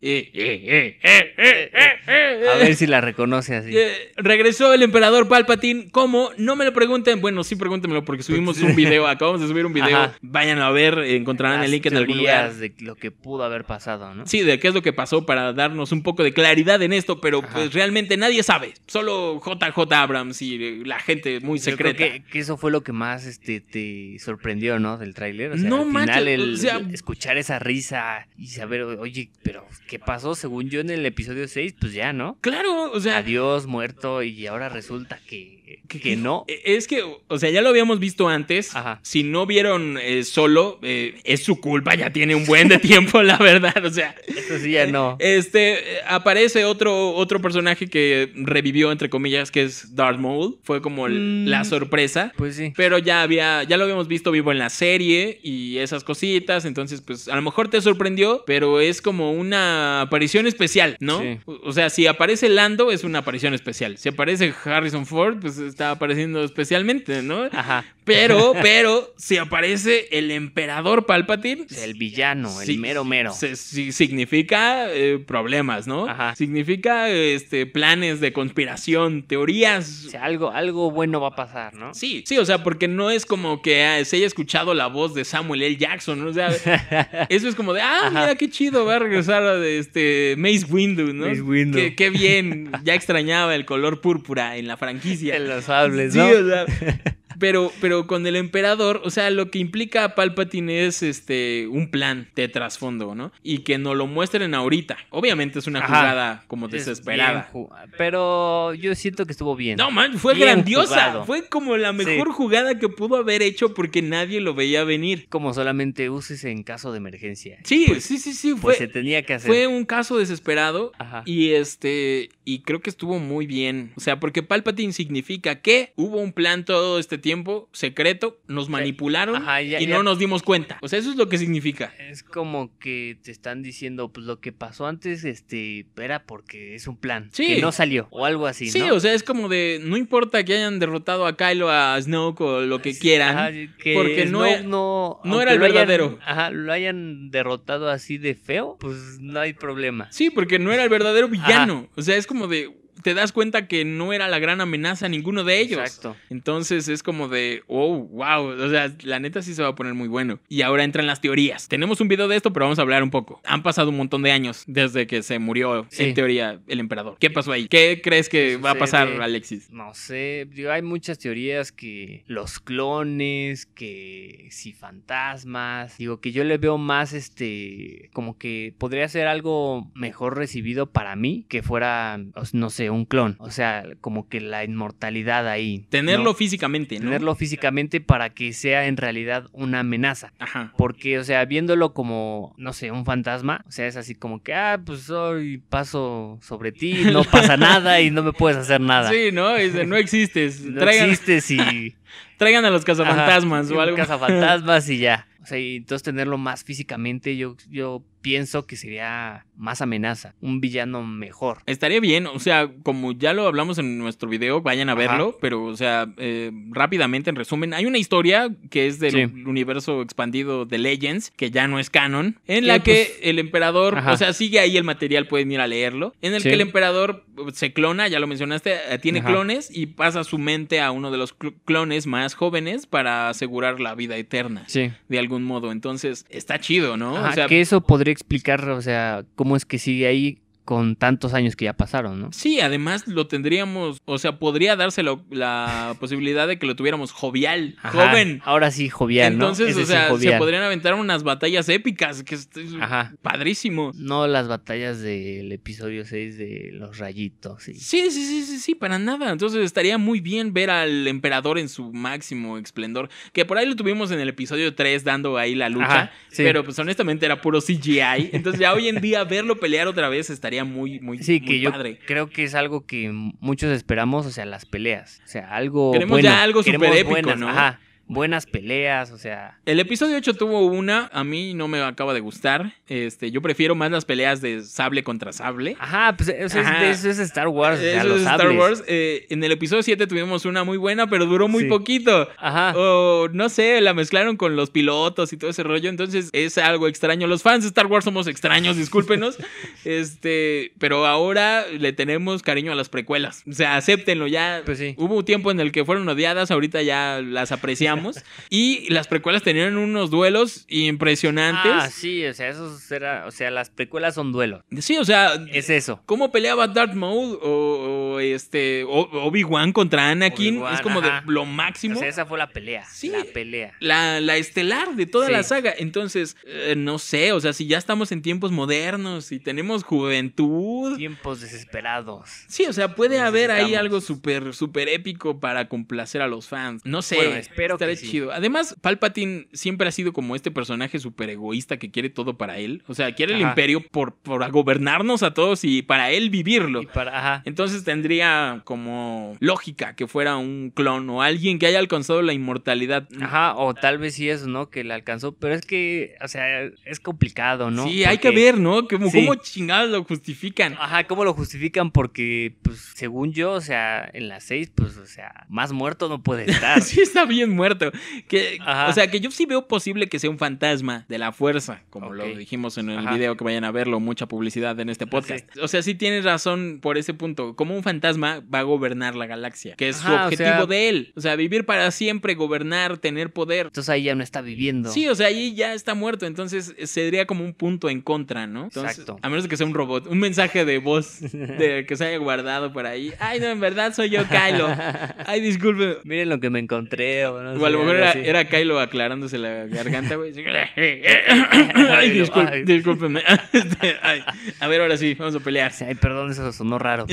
Eh, eh, eh, a ver si la reconoce así. regresó el emperador Palpatine. ¿Cómo? No me lo pregunten. Bueno, sí, pregúntenmelo porque subimos un video. Acabamos de subir un video. Váyanlo Vayan a ver, encontrarán el link en algún lugar. de lo que pudo haber pasado, ¿no? Sí, de qué es lo que pasó para darnos un poco de claridad en esto, pero pues realmente nadie sabe. Solo JJ Abrams y la gente muy secreta. creo que, que, eso fue lo que más este, te sorprendió, ¿no? Del tráiler. no al escuchar esa risa y saber, oye, pero que pasó, según yo, en el episodio 6, pues ya, ¿no? Claro, o sea. Adiós, muerto, y ahora resulta que, que, no. E, es que, o sea, ya lo habíamos visto antes. Ajá. Si no vieron eh, solo, eh, es su culpa, ya tiene un buen de tiempo, la verdad. O sea. Eso sí, ya no. Eh, este, aparece otro, otro personaje que revivió, entre comillas, que es Darth Maul. Fue como mm. la sorpresa. Pues sí. Pero ya había, ya lo habíamos visto vivo en la serie y esas cositas. Entonces, pues, a lo mejor te sorprendió, pero es como una aparición especial, ¿no? O sea, si aparece Lando, es una aparición especial. Si aparece Harrison Ford, pues está apareciendo especialmente, ¿no? Ajá. Pero, pero, si aparece el emperador Palpatine. El villano, el mero mero. sí, significa eh, problemas, ¿no? Ajá. Significa este, planes de conspiración, teorías. O sea, algo, algo bueno va a pasar, ¿no? Sí, sí, o sea, porque no es como que ah, se haya escuchado la voz de Samuel L. Jackson, ¿no? O sea, eso es como de, ah, mira qué chido, va a regresar a este, Mace Windu, ¿no? Mace Qué, bien, ya extrañaba el color púrpura en la franquicia. En ¿no? Sí, o sea, pero, pero con el emperador, o sea, lo que implica a Palpatine es este, un plan de trasfondo, ¿no? Y que nos lo muestren ahorita. Obviamente es una jugada como desesperada. Pero yo siento que estuvo bien. No, man, fue grandiosa. Fue como la mejor jugada que pudo haber hecho porque nadie lo veía venir. Como solamente uses en caso de emergencia. Sí, pues, sí, sí, sí. Pues se tenía que hacer. Fue un caso desesperado. Ajá. Y este, y creo que estuvo muy bien. O sea, porque Palpatine significa que hubo un plan todo este tiempo tiempo, secreto, nos manipularon y no nos dimos cuenta. O sea, eso es lo que significa. Es como que te están diciendo, pues lo que pasó antes, este, era porque es un plan. Sí. Que no salió o algo así. Sí, o sea, es como de, no importa que hayan derrotado a Kylo, a Snoke o lo que quieran. porque no, era, e- no, era el verdadero. ajá, lo hayan derrotado así de feo, pues no hay problema. Sí, porque no era el verdadero villano. O sea, es como de, te das cuenta que no era la gran amenaza ninguno de ellos. Exacto. Entonces es como de, oh, wow. O sea, la neta sí se va a poner muy bueno. Y ahora entran las teorías. Tenemos un video de esto, pero vamos a hablar un poco. Han pasado un montón de años desde que se murió, en teoría, el emperador. ¿Qué pasó ahí? ¿Qué crees que va a pasar, Alexis? No sé. hay muchas teorías que los clones, que si fantasmas. Digo, que yo le veo más este. Como que podría ser algo mejor recibido para mí que fuera, pues, no sé, un clon. O sea, como que la inmortalidad ahí. Tenerlo físicamente, ¿no? Tenerlo físicamente para que sea en realidad una amenaza. Ajá. Porque, o sea, viéndolo como, no sé, un fantasma, o sea, es así como que, ah, pues hoy paso sobre ti, no pasa nada y no me puedes hacer nada. Sí, ¿no? no existes. no traigan... existes y... traigan a los cazafantasmas o algo. Cazafantasmas y ya. O sea, y entonces tenerlo más físicamente, yo, yo pienso que sería más amenaza, un villano mejor. Estaría bien, o sea, como ya lo hablamos en nuestro video, vayan a verlo, pero, o sea, eh, rápidamente, en resumen, hay una historia que es del universo expandido de Legends, que ya no es canon, en la que pues, el emperador, o sea, sigue ahí el material, pueden ir a leerlo, en el que el emperador uh, se clona, ya lo mencionaste, eh, tiene clones y pasa su mente a uno de los clones más jóvenes para asegurar la vida eterna, sí. de algún modo. Entonces, está chido, ¿no? O sea, que eso podría explicar, o sea, cómo es que sigue ahí con tantos años que ya pasaron, ¿no? Sí, además lo tendríamos, o sea, podría darse la, posibilidad de que lo tuviéramos jovial, joven. Ahora sí, jovial. Entonces, o sea, se podrían aventar unas batallas épicas, que es padrísimo. No las batallas del episodio 6 de los rayitos. Sí. sí, sí, sí, sí, para nada. Entonces estaría muy bien ver al emperador en su máximo esplendor, que por ahí lo tuvimos en el episodio 3 dando ahí la lucha, pero pues honestamente era puro CGI. Entonces ya hoy en día verlo pelear otra vez estaría muy, muy, sí, que yo padre. Creo que es algo que muchos esperamos, o sea, las peleas. O sea, algo. Queremos ya algo super épico, ¿no? buenas peleas, o sea. El episodio 8 tuvo una, a mí no me acaba de gustar. Este, yo prefiero más las peleas de sable contra sable. Ajá, pues eso, Es, Star Wars. Eh, en el episodio 7 tuvimos una muy buena, pero duró muy poquito. Ajá. O no sé, la mezclaron con los pilotos y todo ese rollo. Entonces es algo extraño. Los fans de Star Wars somos extraños, discúlpenos. este, pero ahora le tenemos cariño a las precuelas. O sea, acéptenlo ya. Pues hubo un tiempo en el que fueron odiadas, ahorita ya las apreciamos. Y las precuelas tenían unos duelos impresionantes. Ah, sí, o sea, eso era, o sea, las precuelas son duelos. Sí, o sea, es eso. ¿Cómo peleaba Darth Maul o, este Obi-Wan contra Anakin? es como de lo máximo. O sea, esa fue la pelea, sí, la pelea. La, estelar de toda la saga. Entonces, eh, no sé, o sea, si ya estamos en tiempos modernos y tenemos juventud, tiempos desesperados. Sí, o sea, puede haber ahí algo súper súper épico para complacer a los fans. No sé. espero que chido. Además, Palpatine siempre ha sido como este personaje súper egoísta que quiere todo para él. O sea, quiere el imperio por, gobernarnos a todos y para él vivirlo. ajá. Entonces tendría como lógica que fuera un clon o alguien que haya alcanzado la inmortalidad. Ajá, o tal vez sí es, ¿no? Que la alcanzó. Pero es que, o sea, es complicado, ¿no? Sí, hay que ver, ¿no? Como, ¿Cómo chingados lo justifican? Ajá, ¿cómo lo justifican? Porque, pues, según yo, o sea, en las seis, pues, o sea, más muerto no puede estar. sí, está bien muerto. Que, o sea, que yo sí veo posible que sea un fantasma de la fuerza, como lo dijimos en el video que vayan a verlo, mucha publicidad en este podcast. O sea, sí tienes razón por ese punto. Como un fantasma va a gobernar la galaxia, que es su objetivo de él. O sea, vivir para siempre, gobernar, tener poder. Entonces ahí ya no está viviendo. Sí, o sea, ahí ya está muerto. Entonces eh, sería como un punto en contra, ¿no? Exacto. A menos que sea un robot, un mensaje de voz que se haya guardado por ahí. Ay, no, en verdad soy yo, Kylo. Ay, disculpe. Miren lo que me encontré a lo mejor era, era, Kylo aclarándose la garganta, güey. ay, discúlpeme. Este, a ver, ahora sí, vamos a pelear. Ay, perdón, eso sonó raro.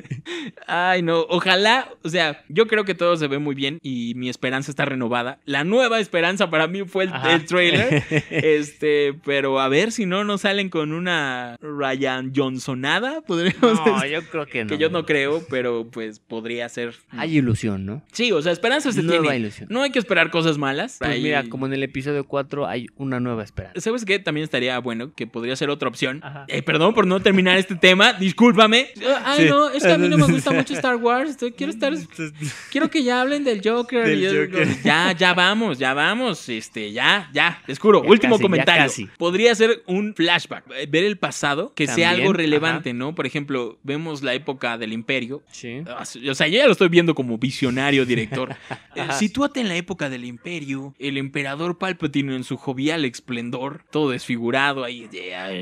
ay, no. Ojalá, o sea, yo creo que todo se ve muy bien y mi esperanza está renovada. La nueva esperanza para mí fue el, trailer. este, pero a ver si no ¿no salen con una Ryan Johnsonada, podríamos No, yo creo que no. Que yo no creo, pero pues podría ser. Hay ilusión, ¿no? Sí, o sea, esperanza se Nueva tiene. Ilusión. No hay que esperar cosas malas. Pues mira, como en el episodio 4 hay una nueva esperanza. ¿Sabes qué? También estaría bueno, que podría ser otra opción. Eh, perdón por no terminar este tema, discúlpame. Ah, ay, no, es que a mí no me gusta mucho Star Wars. Quiero mm, estar... Quiero que ya hablen del Joker. ya, ya vamos, ya vamos. Este, ya, ya. Les juro, último comentario. Podría ser un flashback. Eh, ver el pasado, que sea algo relevante, ¿no? Por ejemplo, vemos la época del imperio. Ah, sí. O sea, yo ya lo estoy viendo como visionario, director. Eh, Sitúate en la época del imperio, el emperador Palpatino en su jovial esplendor, todo desfigurado ahí,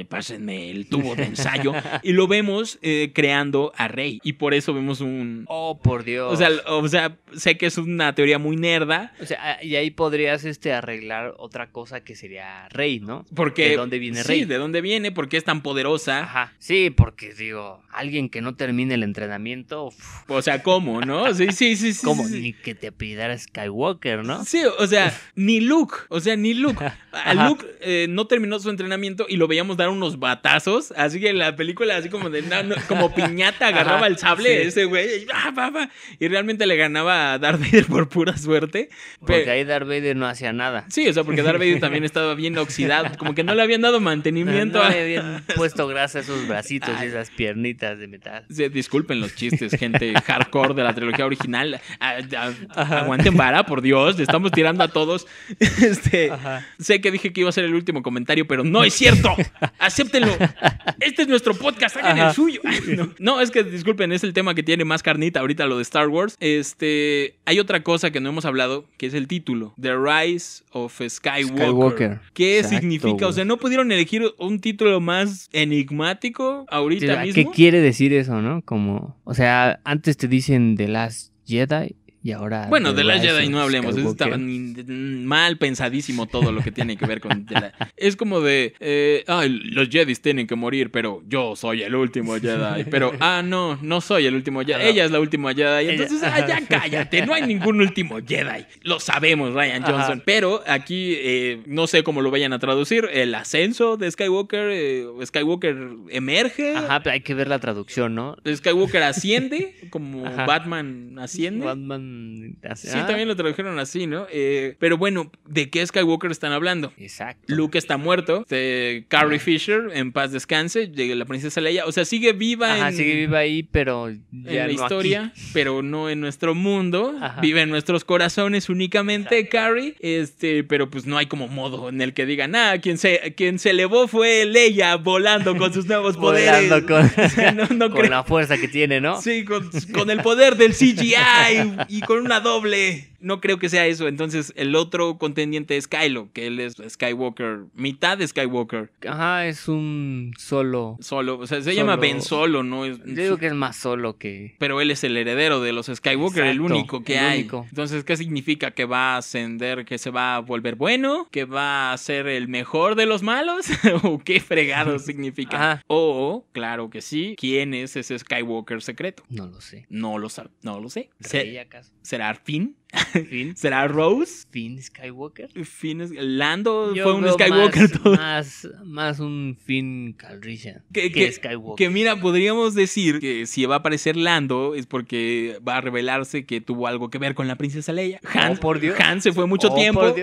pásenme el tubo de ensayo, y lo vemos eh, creando a Rey. Y por eso vemos un... Oh, por Dios. O sea, sé que es una teoría muy nerda. O sea, y ahí podrías este, arreglar otra cosa que sería Rey, ¿no? Porque... ¿De dónde viene Rey? Sí, ¿de dónde viene? ¿Por qué es tan poderosa? Ajá. Sí, porque digo, alguien que no termine el entrenamiento... O sea, ¿cómo, no? Sí, sí, sí. ¿Cómo? Ni que te pidiera Skywalker. ¿no? Sí, o sea, ni Luke, o sea, ni Luke. Luke eh, no terminó su entrenamiento y lo veíamos dar unos batazos, así que en la película, así como de como piñata, agarraba el sable ese güey y, realmente le ganaba a Darth Vader por pura suerte. Porque ahí Darth Vader no hacía nada. Sí, o sea, porque Darth Vader también estaba bien oxidado, como que no le habían dado mantenimiento. le habían puesto grasa a esos bracitos y esas piernitas de metal. disculpen los chistes, gente hardcore de la trilogía original. Ah, aguanten vara por Dios, le estamos tirando a todos. Este, sé que dije que iba a ser el último comentario, pero no es cierto. Acéptenlo. Este es nuestro podcast, hagan el suyo. No, es que disculpen, es el tema que tiene más carnita ahorita lo de Star Wars. Este, hay otra cosa que no hemos hablado, que es el título, The Rise of Skywalker. ¿Qué significa? O sea, no pudieron elegir un título más enigmático ahorita mismo. ¿Qué quiere decir eso, no? Como, o sea, antes te dicen The Last Jedi ahora. Bueno, de la Jedi no hablemos. Estaba mal pensadísimo todo lo que tiene que ver con. Es como de. Eh, ah, los Jedi tienen que morir, pero yo soy el último Jedi. Pero, ah, no, no soy el último Jedi. Ella es la última Jedi. Entonces, ah, ya cállate. No hay ningún último Jedi. Lo sabemos, Ryan Johnson. Pero aquí, eh, no sé cómo lo vayan a traducir. El ascenso de Skywalker. Eh, Skywalker emerge. Ajá, pero hay que ver la traducción, ¿no? Skywalker asciende, como Batman asciende. Batman Mm, sí, ah. también lo tradujeron así, ¿no? Eh, pero bueno, ¿de qué Skywalker están hablando? Exacto. Luke está muerto. Eh, Carrie Fisher, en paz descanse. llega la princesa Leia. O sea, sigue viva. Ajá, sigue viva ahí, pero ya en la historia, pero no en nuestro mundo. Vive en nuestros corazones únicamente, Carrie. Este, pero pues no hay como modo en el que digan, ah, quien se, se elevó fue Leia volando con sus nuevos poderes. Volando con, la fuerza que tiene, ¿no? Sí, con, con el poder del CGI y y con una doble no creo que sea eso. Entonces, el otro contendiente es Kylo, que él es Skywalker, mitad de Skywalker. Ajá, es un solo. Solo, o sea, se llama Ben Solo, ¿no? Yo digo que es más solo que. Pero él es el heredero de los Skywalker, el único que hay. Entonces, ¿qué significa? ¿Que va a ascender? ¿Que se va a volver bueno? ¿Que va a ser el mejor de los malos? ¿O qué fregado significa? Ajá. O, claro que sí, ¿quién es ese Skywalker secreto? No lo sé. No lo, no lo sé. ¿Será Arfin? ¿Será Rose? Finn Skywalker. Finn Lando fue un Skywalker más, todo. Más, un Finn Calrissian que, Skywalker. Que mira, podríamos decir que si va a aparecer Lando es porque va a revelarse que tuvo algo que ver con la princesa Leia. Oh, Han, por Dios. Han se fue mucho oh, tiempo.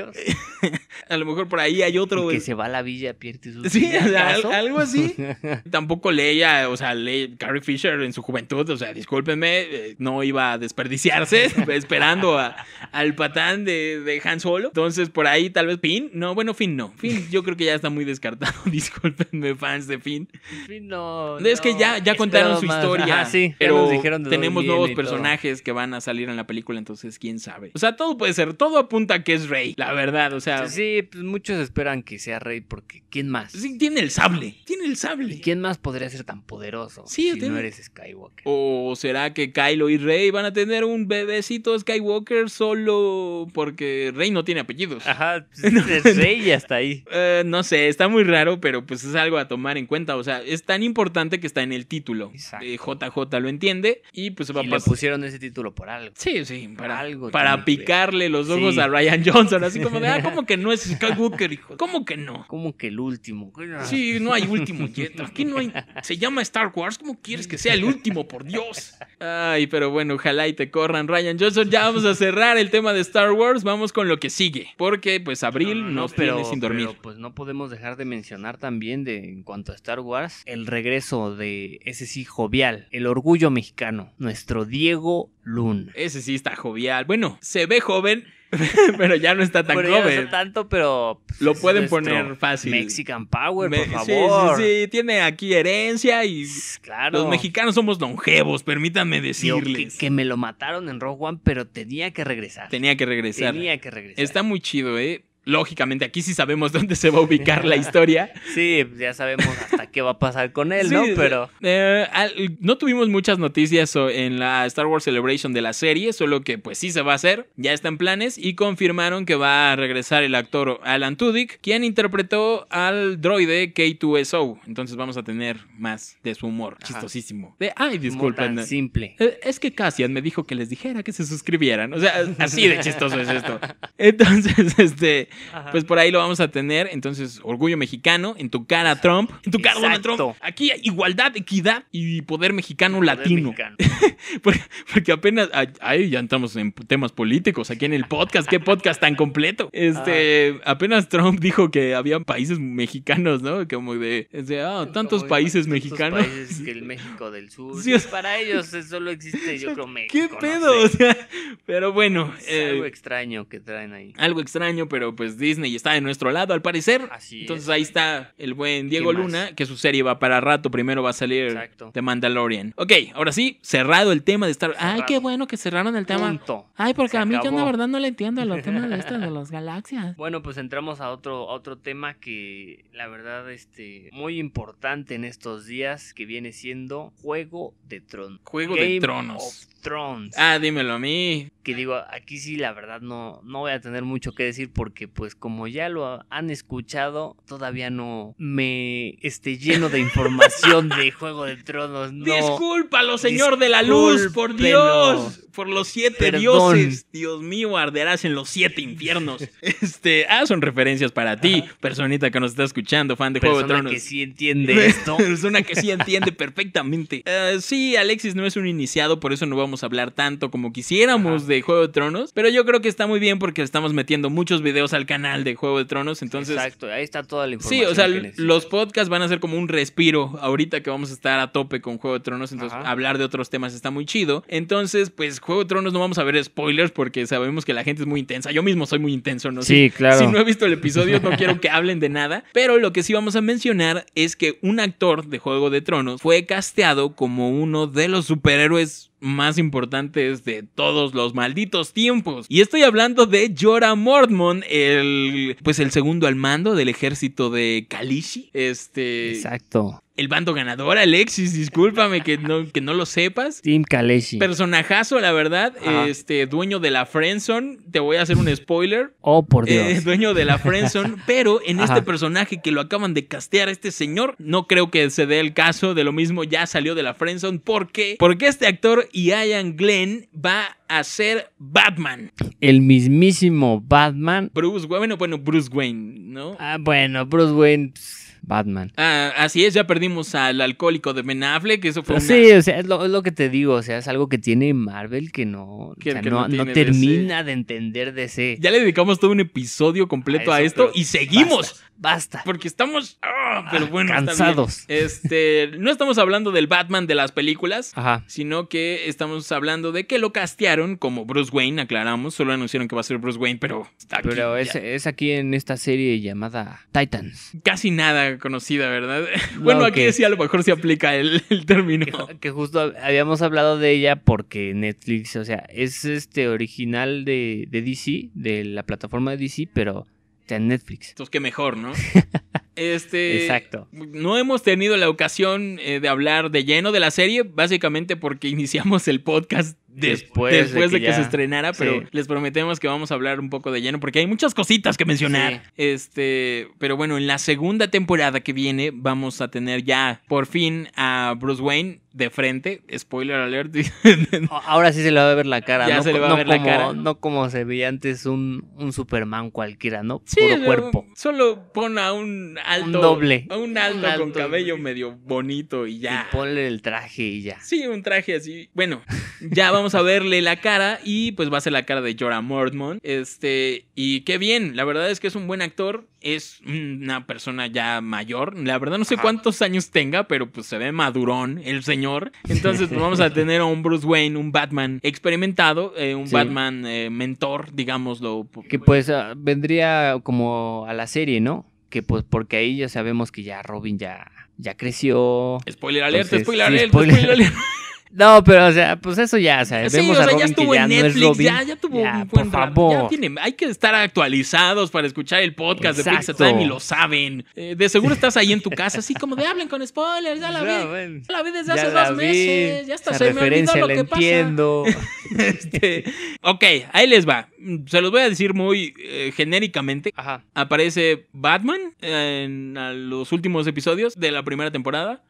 a lo mejor por ahí hay otro. que se va a la villa, pierde su Sí, algo así. Tampoco Leia, o sea, Carrie Fisher en su juventud, o sea, discúlpenme, eh, no iba a desperdiciarse esperando a al patán de, Han Solo. Entonces, por ahí tal vez Finn. No, bueno, Finn no. Finn, yo creo que ya está muy descartado. Disculpenme, fans de Finn. Finn no. Es que ya, ya contaron su historia. Ah, sí, pero dijeron tenemos nuevos personajes que van a salir en la película, entonces quién sabe. O sea, todo puede ser. Todo apunta a que es Rey, la verdad. O sea. Sí, pues muchos esperan que sea Rey porque ¿quién más? Sí, tiene el sable. Tiene el sable. ¿Y quién más podría ser tan poderoso sí, si no eres Skywalker? ¿O será que Kylo y Rey van a tener un bebecito Skywalker solo porque Rey no tiene apellidos. Ajá, pues, es Rey y hasta ahí. Eh, no sé, está muy raro, pero pues es algo a tomar en cuenta. O sea, es tan importante que está en el título. JJ lo entiende y pues le pusieron ese título por algo. Sí, sí, para, algo. Para picarle los ojos a Ryan Johnson, así como de, ah, ¿cómo que no es Skywalker, hijo? ¿Cómo que no? ¿Cómo que el último? Sí, no hay último Aquí no hay. Se llama Star Wars. ¿Cómo quieres que sea el último, por Dios? Ay, pero bueno, ojalá y te corran, Ryan Johnson. Ya vamos a hacer el tema de Star Wars, vamos con lo que sigue. Porque pues abril no, sin dormir. pues no podemos dejar de mencionar también de, en cuanto a Star Wars, el regreso de ese sí jovial, el orgullo mexicano, nuestro Diego Lun. Ese sí está jovial. Bueno, se ve joven, pero ya no está tan joven. tanto, pero. Pues, lo pueden poner fácil. Mexican Power, por favor. Sí, sí, sí, tiene aquí herencia y. Claro. Los mexicanos somos longevos, permítanme decirles. Que, me lo mataron en Rogue One, pero tenía que regresar. Tenía que regresar. Tenía que regresar. Está muy chido, ¿eh? lógicamente aquí sí sabemos dónde se va a ubicar la historia. Sí, ya sabemos hasta qué va a pasar con él, ¿no? Pero... Eh, no tuvimos muchas noticias en la Star Wars Celebration de la serie, solo que pues sí se va a hacer, ya está en planes y confirmaron que va a regresar el actor Alan Tudyk, quien interpretó al droide K2SO. Entonces vamos a tener más de su humor, chistosísimo. ay, disculpen. Eh, simple. Eh, es que Cassian me dijo que les dijera que se suscribieran. O sea, así de chistoso es esto. Entonces, este... Pues por ahí lo vamos a tener. Entonces, orgullo mexicano, en tu cara Trump, en tu cara Donald Trump. Aquí igualdad, equidad y poder mexicano latino. porque, apenas, ahí ya entramos en temas políticos aquí en el podcast. Qué podcast tan completo. Este, apenas Trump dijo que había países mexicanos, ¿no? Como de, de ah, tantos países mexicanos. Países que el México del Sur. Sí, para ellos solo existe, yo creo, México. ¿Qué pedo? o sea, pero bueno. algo eh, extraño que traen ahí. Algo extraño, pero pues Disney pues, Disney está de nuestro lado al parecer. Así Entonces ahí está el buen Diego Luna, que su serie va para rato, primero va a salir Exacto. de Mandalorian. Ok, ahora sí, cerrado el tema de Star Ay, qué bueno que cerraron el tema. Ay, porque a mí yo la verdad no le entiendo el tema de estos de las galaxias. Bueno, pues entramos a otro, otro tema que la verdad este muy importante en estos días que viene siendo Juego de Tronos. Juego de Tronos. Of Thrones. Ah, dímelo a mí. Que digo, aquí sí la verdad no, no voy a tener mucho que decir porque pues como ya lo han escuchado, todavía no me esté lleno de información de Juego de Tronos. No. Discúlpalo, Señor de la Luz, por Dios, por los siete dioses. Dios mío, arderás en los siete infiernos. Este, ah, son referencias para ti, personita que nos está escuchando, fan de Juego de Tronos. Persona que sí entiende esto. una que sí entiende perfectamente. Eh, sí, Alexis no es un iniciado, por eso no vamos a hablar tanto como quisiéramos de Juego de Tronos, pero yo creo que está muy bien porque estamos metiendo muchos videos al canal de Juego de Tronos. Entonces, Exacto, ahí está toda la información. Sí, o sea, los podcasts van a ser como un respiro ahorita que vamos a estar a tope con Juego de Tronos. Entonces, hablar de otros temas está muy chido. Entonces, pues Juego de Tronos no vamos a ver spoilers porque sabemos que la gente es muy intensa. Yo mismo soy muy intenso, ¿no? Sí, claro. Si no he visto el episodio, no quiero que hablen de nada. Pero lo que sí vamos a mencionar es que un actor de Juego de Tronos fue casteado como uno de los superhéroes más importantes de todos los malditos tiempos. Y estoy hablando de Jorah Mordmon el pues el segundo al mando del ejército de Kalishi. Este Exacto el bando ganador, Alexis, discúlpame que no, que no lo sepas. Tim Kaleshi. Personajazo, la verdad. Este, dueño de la Friendzone. Te voy a hacer un spoiler. Oh, por eh, Dios. dueño de la Friendzone. pero en este personaje que lo acaban de castear este señor, no creo que se dé el caso de lo mismo. Ya salió de la Friendzone. ¿Por qué? Porque este actor, Ian Glenn, va a ser Batman. El mismísimo Batman. Bruce Wayne, bueno, bueno, Bruce Wayne, ¿no? Ah, bueno, Bruce Wayne. Pues, Batman. Ah, así es, ya perdimos al alcohólico de Ben Affleck, eso fue un... Sí, o sea, es lo, que te digo, o sea, es algo que tiene Marvel que no, no, termina de entender de ese. Ya le dedicamos todo un episodio completo a, esto y seguimos. Basta. Porque estamos... Ah, pero ah, bueno, cansados. Este, no estamos hablando del Batman de las películas, sino que estamos hablando de que lo castearon como Bruce Wayne, aclaramos, solo anunciaron que va a ser Bruce Wayne, pero... Está aquí, pero es aquí en esta serie llamada Titans. Casi nada conocida, ¿verdad? bueno, aquí que, sí a lo mejor se aplica el, término. Que, justo habíamos hablado de ella porque Netflix, o sea, es este original de, DC, de la plataforma de DC, pero en Netflix. Entonces, qué mejor, ¿no? Este, Exacto. No hemos tenido la ocasión eh, de hablar de lleno de la serie, básicamente porque iniciamos el podcast después, después de, que, se estrenara, pero les prometemos que vamos a hablar un poco de lleno porque hay muchas cositas que mencionar. Este, pero bueno, en la segunda temporada que viene vamos a tener ya por fin a Bruce Wayne de frente, spoiler alert. Ahora sí se le va a ver la cara, ¿no? Se le va a ver como, la cara. No como se veía antes un, Superman cualquiera, ¿no? Sí, Puro cuerpo. Solo pon a un alto. Un doble. A un alto, con cabello medio bonito y ya. Y ponle el traje y ya. Sí, un traje así. Bueno, ya vamos a verle la cara y pues va a ser la cara de Jorah Mormont. Este, y qué bien, la verdad es que es un buen actor, es una persona ya mayor, la verdad no sé cuántos años tenga, pero pues se ve madurón el señor. Entonces pues, vamos a tener a un Bruce Wayne, un Batman experimentado, eh, un Batman eh, mentor, digámoslo. Que pues ah, vendría como a la serie, ¿no? Que pues porque ahí ya sabemos que ya Robin ya ya creció. Spoiler alert, spoiler, spoiler alert. No, pero, o sea, pues eso ya, o sea, vemos a Robin ya estuvo en Netflix, Ya, ya tuvo un buen por favor. Ya tiene, hay que estar actualizados para escuchar el podcast de Pixel Time y lo saben. Eh, de seguro estás ahí en tu casa, así como de hablen con spoilers, ya la vi. Ya la vi desde hace dos meses, ya está, se me olvidó lo que entiendo. pasa. este, ok, ahí les va. Se los voy a decir muy eh, genéricamente. Aparece Batman en los últimos episodios de la primera temporada.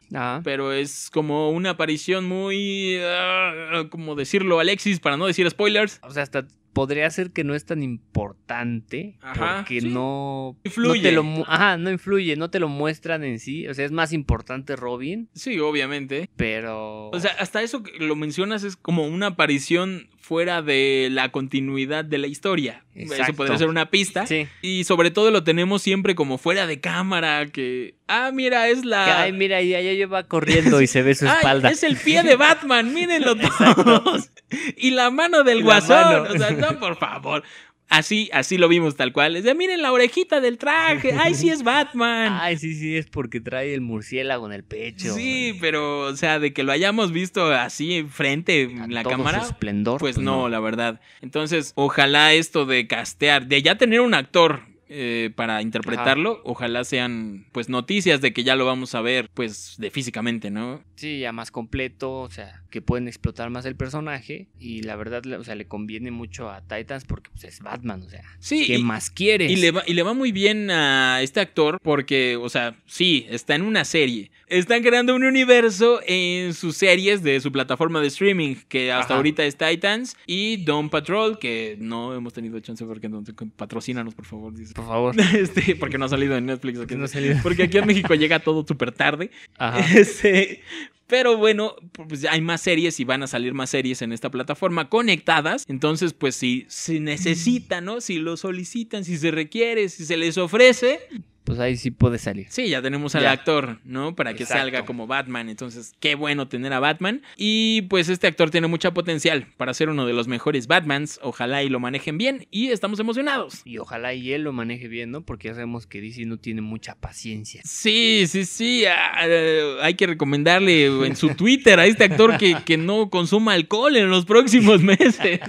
Pero es como una aparición muy. Ah, como decirlo, Alexis, para no decir spoilers. O sea, hasta podría ser que no es tan importante ajá, porque no influye. ajá, no influye, no te lo muestran en sí, o sea, es más importante Robin. Sí, obviamente. Pero O sea, hasta eso que lo mencionas es como una aparición fuera de la continuidad de la historia. Eso podría ser una pista. Y sobre todo lo tenemos siempre como fuera de cámara, que, ah, mira, es la... Ay, mira, y ella lleva corriendo y se ve su espalda. es el pie de Batman, mírenlo todos. y la mano del guasón. no, por favor. Así, así lo vimos tal cual. Es miren la orejita del traje. Ay, sí es Batman. Ay, sí, sí, es porque trae el murciélago en el pecho. Sí, pero, o sea, de que lo hayamos visto así enfrente en la todo cámara. esplendor. Pues, pues no, la verdad. Entonces, ojalá esto de castear, de ya tener un actor eh, para interpretarlo, ojalá sean pues noticias de que ya lo vamos a ver pues de físicamente, ¿no? Sí, ya más completo, o sea, que pueden explotar más el personaje y la verdad, o sea, le conviene mucho a Titans porque pues, es Batman, o sea, ¿qué más quieres? Y le, va, y le va muy bien a este actor porque, o sea, sí, está en una serie, están creando un universo en sus series de su plataforma de streaming, que hasta ahorita es Titans y Don Patrol, que no hemos tenido chance porque no, patrocínanos, por favor. Dice. Por favor. Este, porque no ha salido en Netflix. no ha salido. Porque aquí en México llega todo súper tarde. Ajá. Este, pero bueno, pues hay más series y van a salir más series en esta plataforma conectadas. Entonces, pues si se necesita, ¿no? Si lo solicitan, si se requiere, si se les ofrece, pues ahí sí puede salir. Sí, ya tenemos al actor, ¿no? Para que salga como Batman. Entonces, qué bueno tener a Batman. Y pues este actor tiene mucha potencial para ser uno de los mejores Batmans. Ojalá y lo manejen bien y estamos emocionados. Y ojalá y él lo maneje bien, ¿no? Porque ya sabemos que DC no tiene mucha paciencia. Sí, sí, sí. Ah, ah, hay que recomendarle en su Twitter a este actor que, no consuma alcohol en los próximos meses. que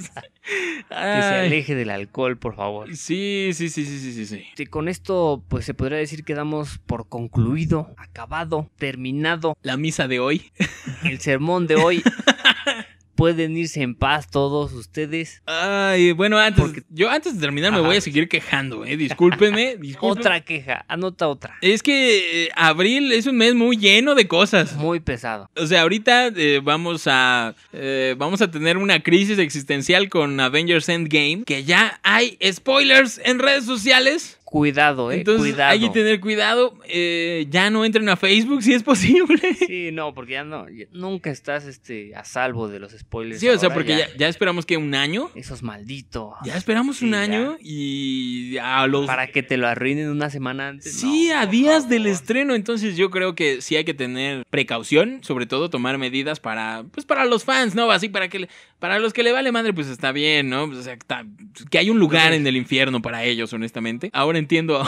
se aleje del alcohol, por favor. Sí, sí, sí, sí, sí, sí. sí con esto, pues se puede podría decir que damos por concluido, acabado, terminado. La misa de hoy. El sermón de hoy. pueden irse en paz todos ustedes. Ay, bueno, antes, yo antes de terminar me voy a seguir quejando, ¿eh? Discúlpenme, Otra queja, anota otra. Es que eh, abril es un mes muy lleno de cosas. Muy pesado. O sea, ahorita eh, vamos a eh, vamos a tener una crisis existencial con Avengers Endgame, que ya hay spoilers en redes sociales. Cuidado, eh. Entonces, cuidado. Hay que tener cuidado. Eh, ya no entren a Facebook si es posible. Sí, no, porque ya no. nunca estás este, a salvo de los spoilers. Sí, o sea, porque ya, esperamos que un año. Eso es maldito. Ya esperamos un año y a Para que te lo arruinen una semana antes. Sí, a días del estreno. Entonces, yo creo que sí hay que tener precaución, sobre todo tomar medidas para, pues, para los fans, ¿no? Así para que para los que le vale madre, pues está bien, ¿no? Pues, o sea, que hay un lugar en el infierno para ellos, honestamente. Ahora entiendo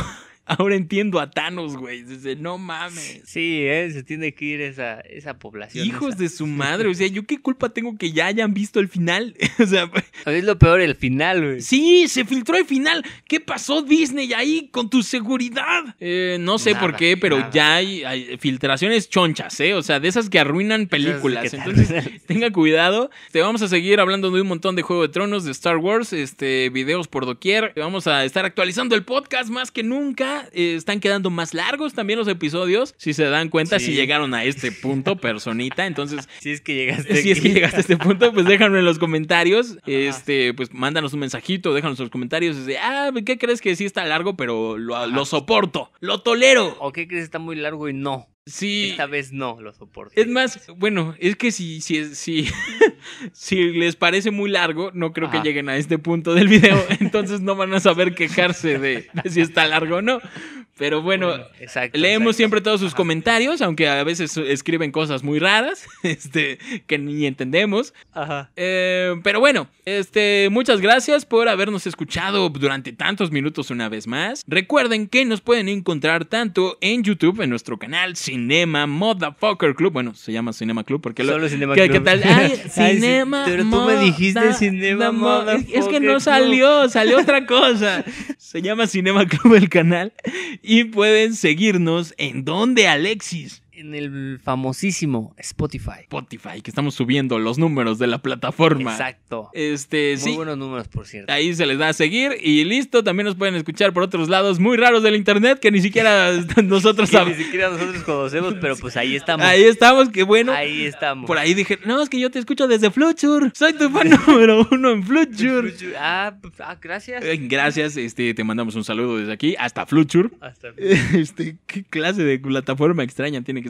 Ahora entiendo a Thanos, güey. Dice, no mames. Sí, eh, se tiene que ir esa, esa población. Hijos de su madre. O sea, ¿yo qué culpa tengo que ya hayan visto el final? o sea, es lo peor, el final, güey. Sí, se filtró el final. ¿Qué pasó, Disney, ahí con tu seguridad? Eh, no sé por qué, pero ya hay, filtraciones chonchas, ¿eh? O sea, de esas que arruinan películas. Entonces, tenga cuidado. Te vamos a seguir hablando de un montón de Juego de Tronos, de Star Wars, este, videos por doquier. Vamos a estar actualizando el podcast más que nunca. Eh, están quedando más largos también los episodios, si se dan cuenta, si llegaron a este punto, personita. Entonces, si es que llegaste, si es que llegaste a este punto, pues déjanos en los comentarios, este, pues mándanos un mensajito, déjanos en los comentarios, de, ah, ¿qué crees que sí está largo, pero lo, soporto, lo tolero? ¿O qué crees que está muy largo y no? Sí. Esta vez no lo soporté. Es más, bueno, es que si, si, si, si les parece muy largo, no creo que lleguen a este punto del video, entonces no van a saber quejarse de, si está largo o no. Pero bueno, leemos siempre todos sus comentarios, aunque a veces escriben cosas muy raras, este, que ni entendemos. Ajá. Eh, pero bueno, este, muchas gracias por habernos escuchado durante tantos minutos una vez más. Recuerden que nos pueden encontrar tanto en YouTube, en nuestro canal, Cinema Motherfucker Club. Bueno, se llama Cinema Club porque Solo lo, Cinema ¿qué, Club. ¿qué tal? Cinema Pero tú me dijiste Cinema Es que no salió, salió otra cosa. Se llama Cinema Club el canal y pueden seguirnos en donde Alexis en el famosísimo Spotify. Spotify, que estamos subiendo los números de la plataforma. Exacto. Este, muy buenos números, por cierto. Ahí se les da a seguir y listo. También nos pueden escuchar por otros lados muy raros del internet que ni siquiera nosotros sabemos. Ni siquiera nosotros conocemos, pero pues ahí estamos. Ahí estamos, qué bueno. Ahí estamos. Por ahí dije, no, es que yo te escucho desde Fluture. Soy tu fan número uno en Fluture. Ah, ah, gracias. Eh, gracias, este, te mandamos un saludo desde aquí hasta Fluture. Hasta Este, qué clase de plataforma extraña tiene que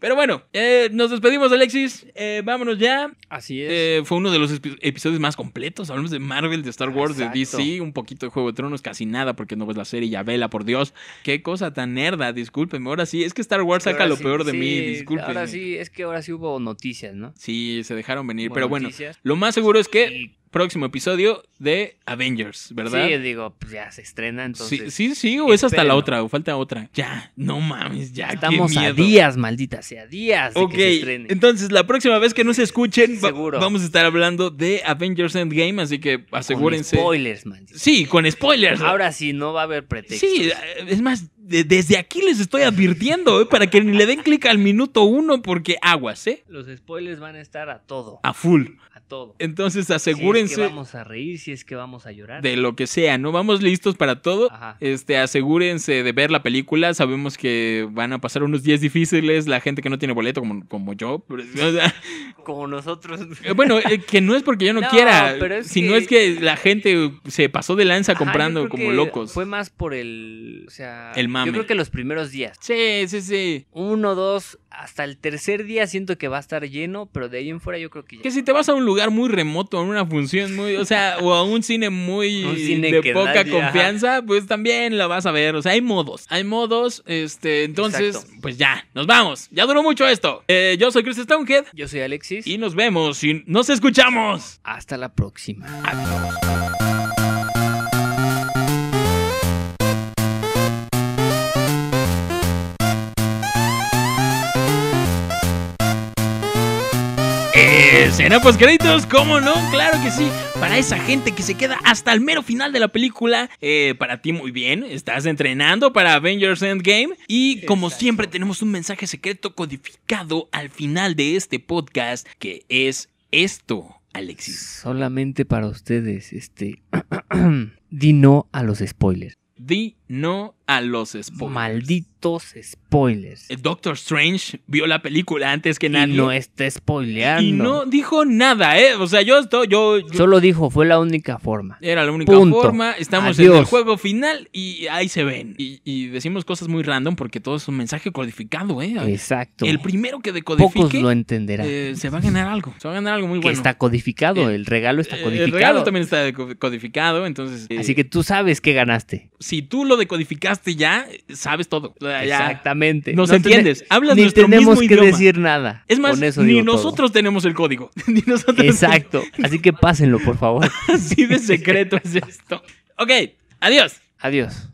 pero bueno, eh, nos despedimos, Alexis. Eh, vámonos ya. Así es. Eh, fue uno de los episodios más completos. Hablamos de Marvel, de Star Wars, de DC, un poquito de Juego de Tronos, casi nada, porque no ves la serie, ya vela, por Dios. Qué cosa tan nerda, discúlpenme. Ahora sí, es que Star Wars saca lo peor de mí, discúlpenme. Ahora sí, es que ahora sí hubo noticias, ¿no? Sí, se dejaron venir, pero bueno, lo más seguro es que próximo episodio de Avengers, ¿verdad? Sí, digo, pues ya se estrena entonces. Sí, sí, o es hasta la otra, o falta otra. Ya, no mames, ya. Estamos a días, maldita sea, días. De ok, que se estrene. entonces la próxima vez que no se escuchen, vamos a estar hablando de Avengers Endgame, así que asegúrense. Con spoilers, maldita. Sí, con spoilers. Ahora sí, no va a haber pretextos. Sí, es más, desde aquí les estoy advirtiendo, eh, para que ni le den clic al minuto uno, porque aguas, ¿eh? Los spoilers van a estar a todo. A full todo. Entonces asegúrense. Si es que vamos a reír, si es que vamos a llorar. De lo que sea, ¿no? Vamos listos para todo. Ajá. Este, asegúrense de ver la película. Sabemos que van a pasar unos días difíciles. La gente que no tiene boleto, como, como yo. Pues, o sea, como nosotros. Eh, bueno, eh, que no es porque yo no, quiera. sino que... es que la gente se pasó de lanza comprando como locos. Fue más por el. O sea. El mame. Yo creo que los primeros días. Sí, sí, sí. Uno, dos, hasta el tercer día siento que va a estar lleno, pero de ahí en fuera yo creo que ya. Que si te vas a un lugar muy remoto, a una función muy, o sea, o a un cine muy de poca confianza, pues también la vas a ver. O sea, hay modos, hay modos. Este, entonces, pues ya, nos vamos. Ya duró mucho esto. Eh, yo soy Chris Stonehead. Yo soy Alexis. Y nos vemos y nos escuchamos. Hasta la próxima. ¿Será pues créditos? ¿Cómo no? Claro que sí. Para esa gente que se queda hasta el mero final de la película, eh, para ti muy bien. Estás entrenando para Avengers Endgame. Y como siempre, tenemos un mensaje secreto codificado al final de este podcast, que es esto. Alexis. Solamente para ustedes, este. di no a los spoilers. Di no a los spoilers. Malditos spoilers. Doctor Strange vio la película antes que nadie. Y no está spoileando. Y no dijo nada, ¿eh? O sea, yo estoy. Yo, Solo dijo, fue la única forma. Era la única forma. Estamos en el juego final y ahí se ven. Y, decimos cosas muy random porque todo es un mensaje codificado, ¿eh? Exacto. El primero que decodifique. Pocos lo entenderán. Eh, se va a ganar algo. Se va a ganar algo muy bueno. Que está codificado. Eh, el regalo está eh, codificado. El regalo también está codificado, entonces. Así que tú sabes que ganaste. Si tú lo decodificaste ya, sabes todo. Exactamente. Nos no entiendes. Hablas ni tenemos que decir nada. Es más, ni nosotros tenemos el código. Exacto. Así que pásenlo, por favor. Así de secreto es esto. Ok, adiós. Adiós.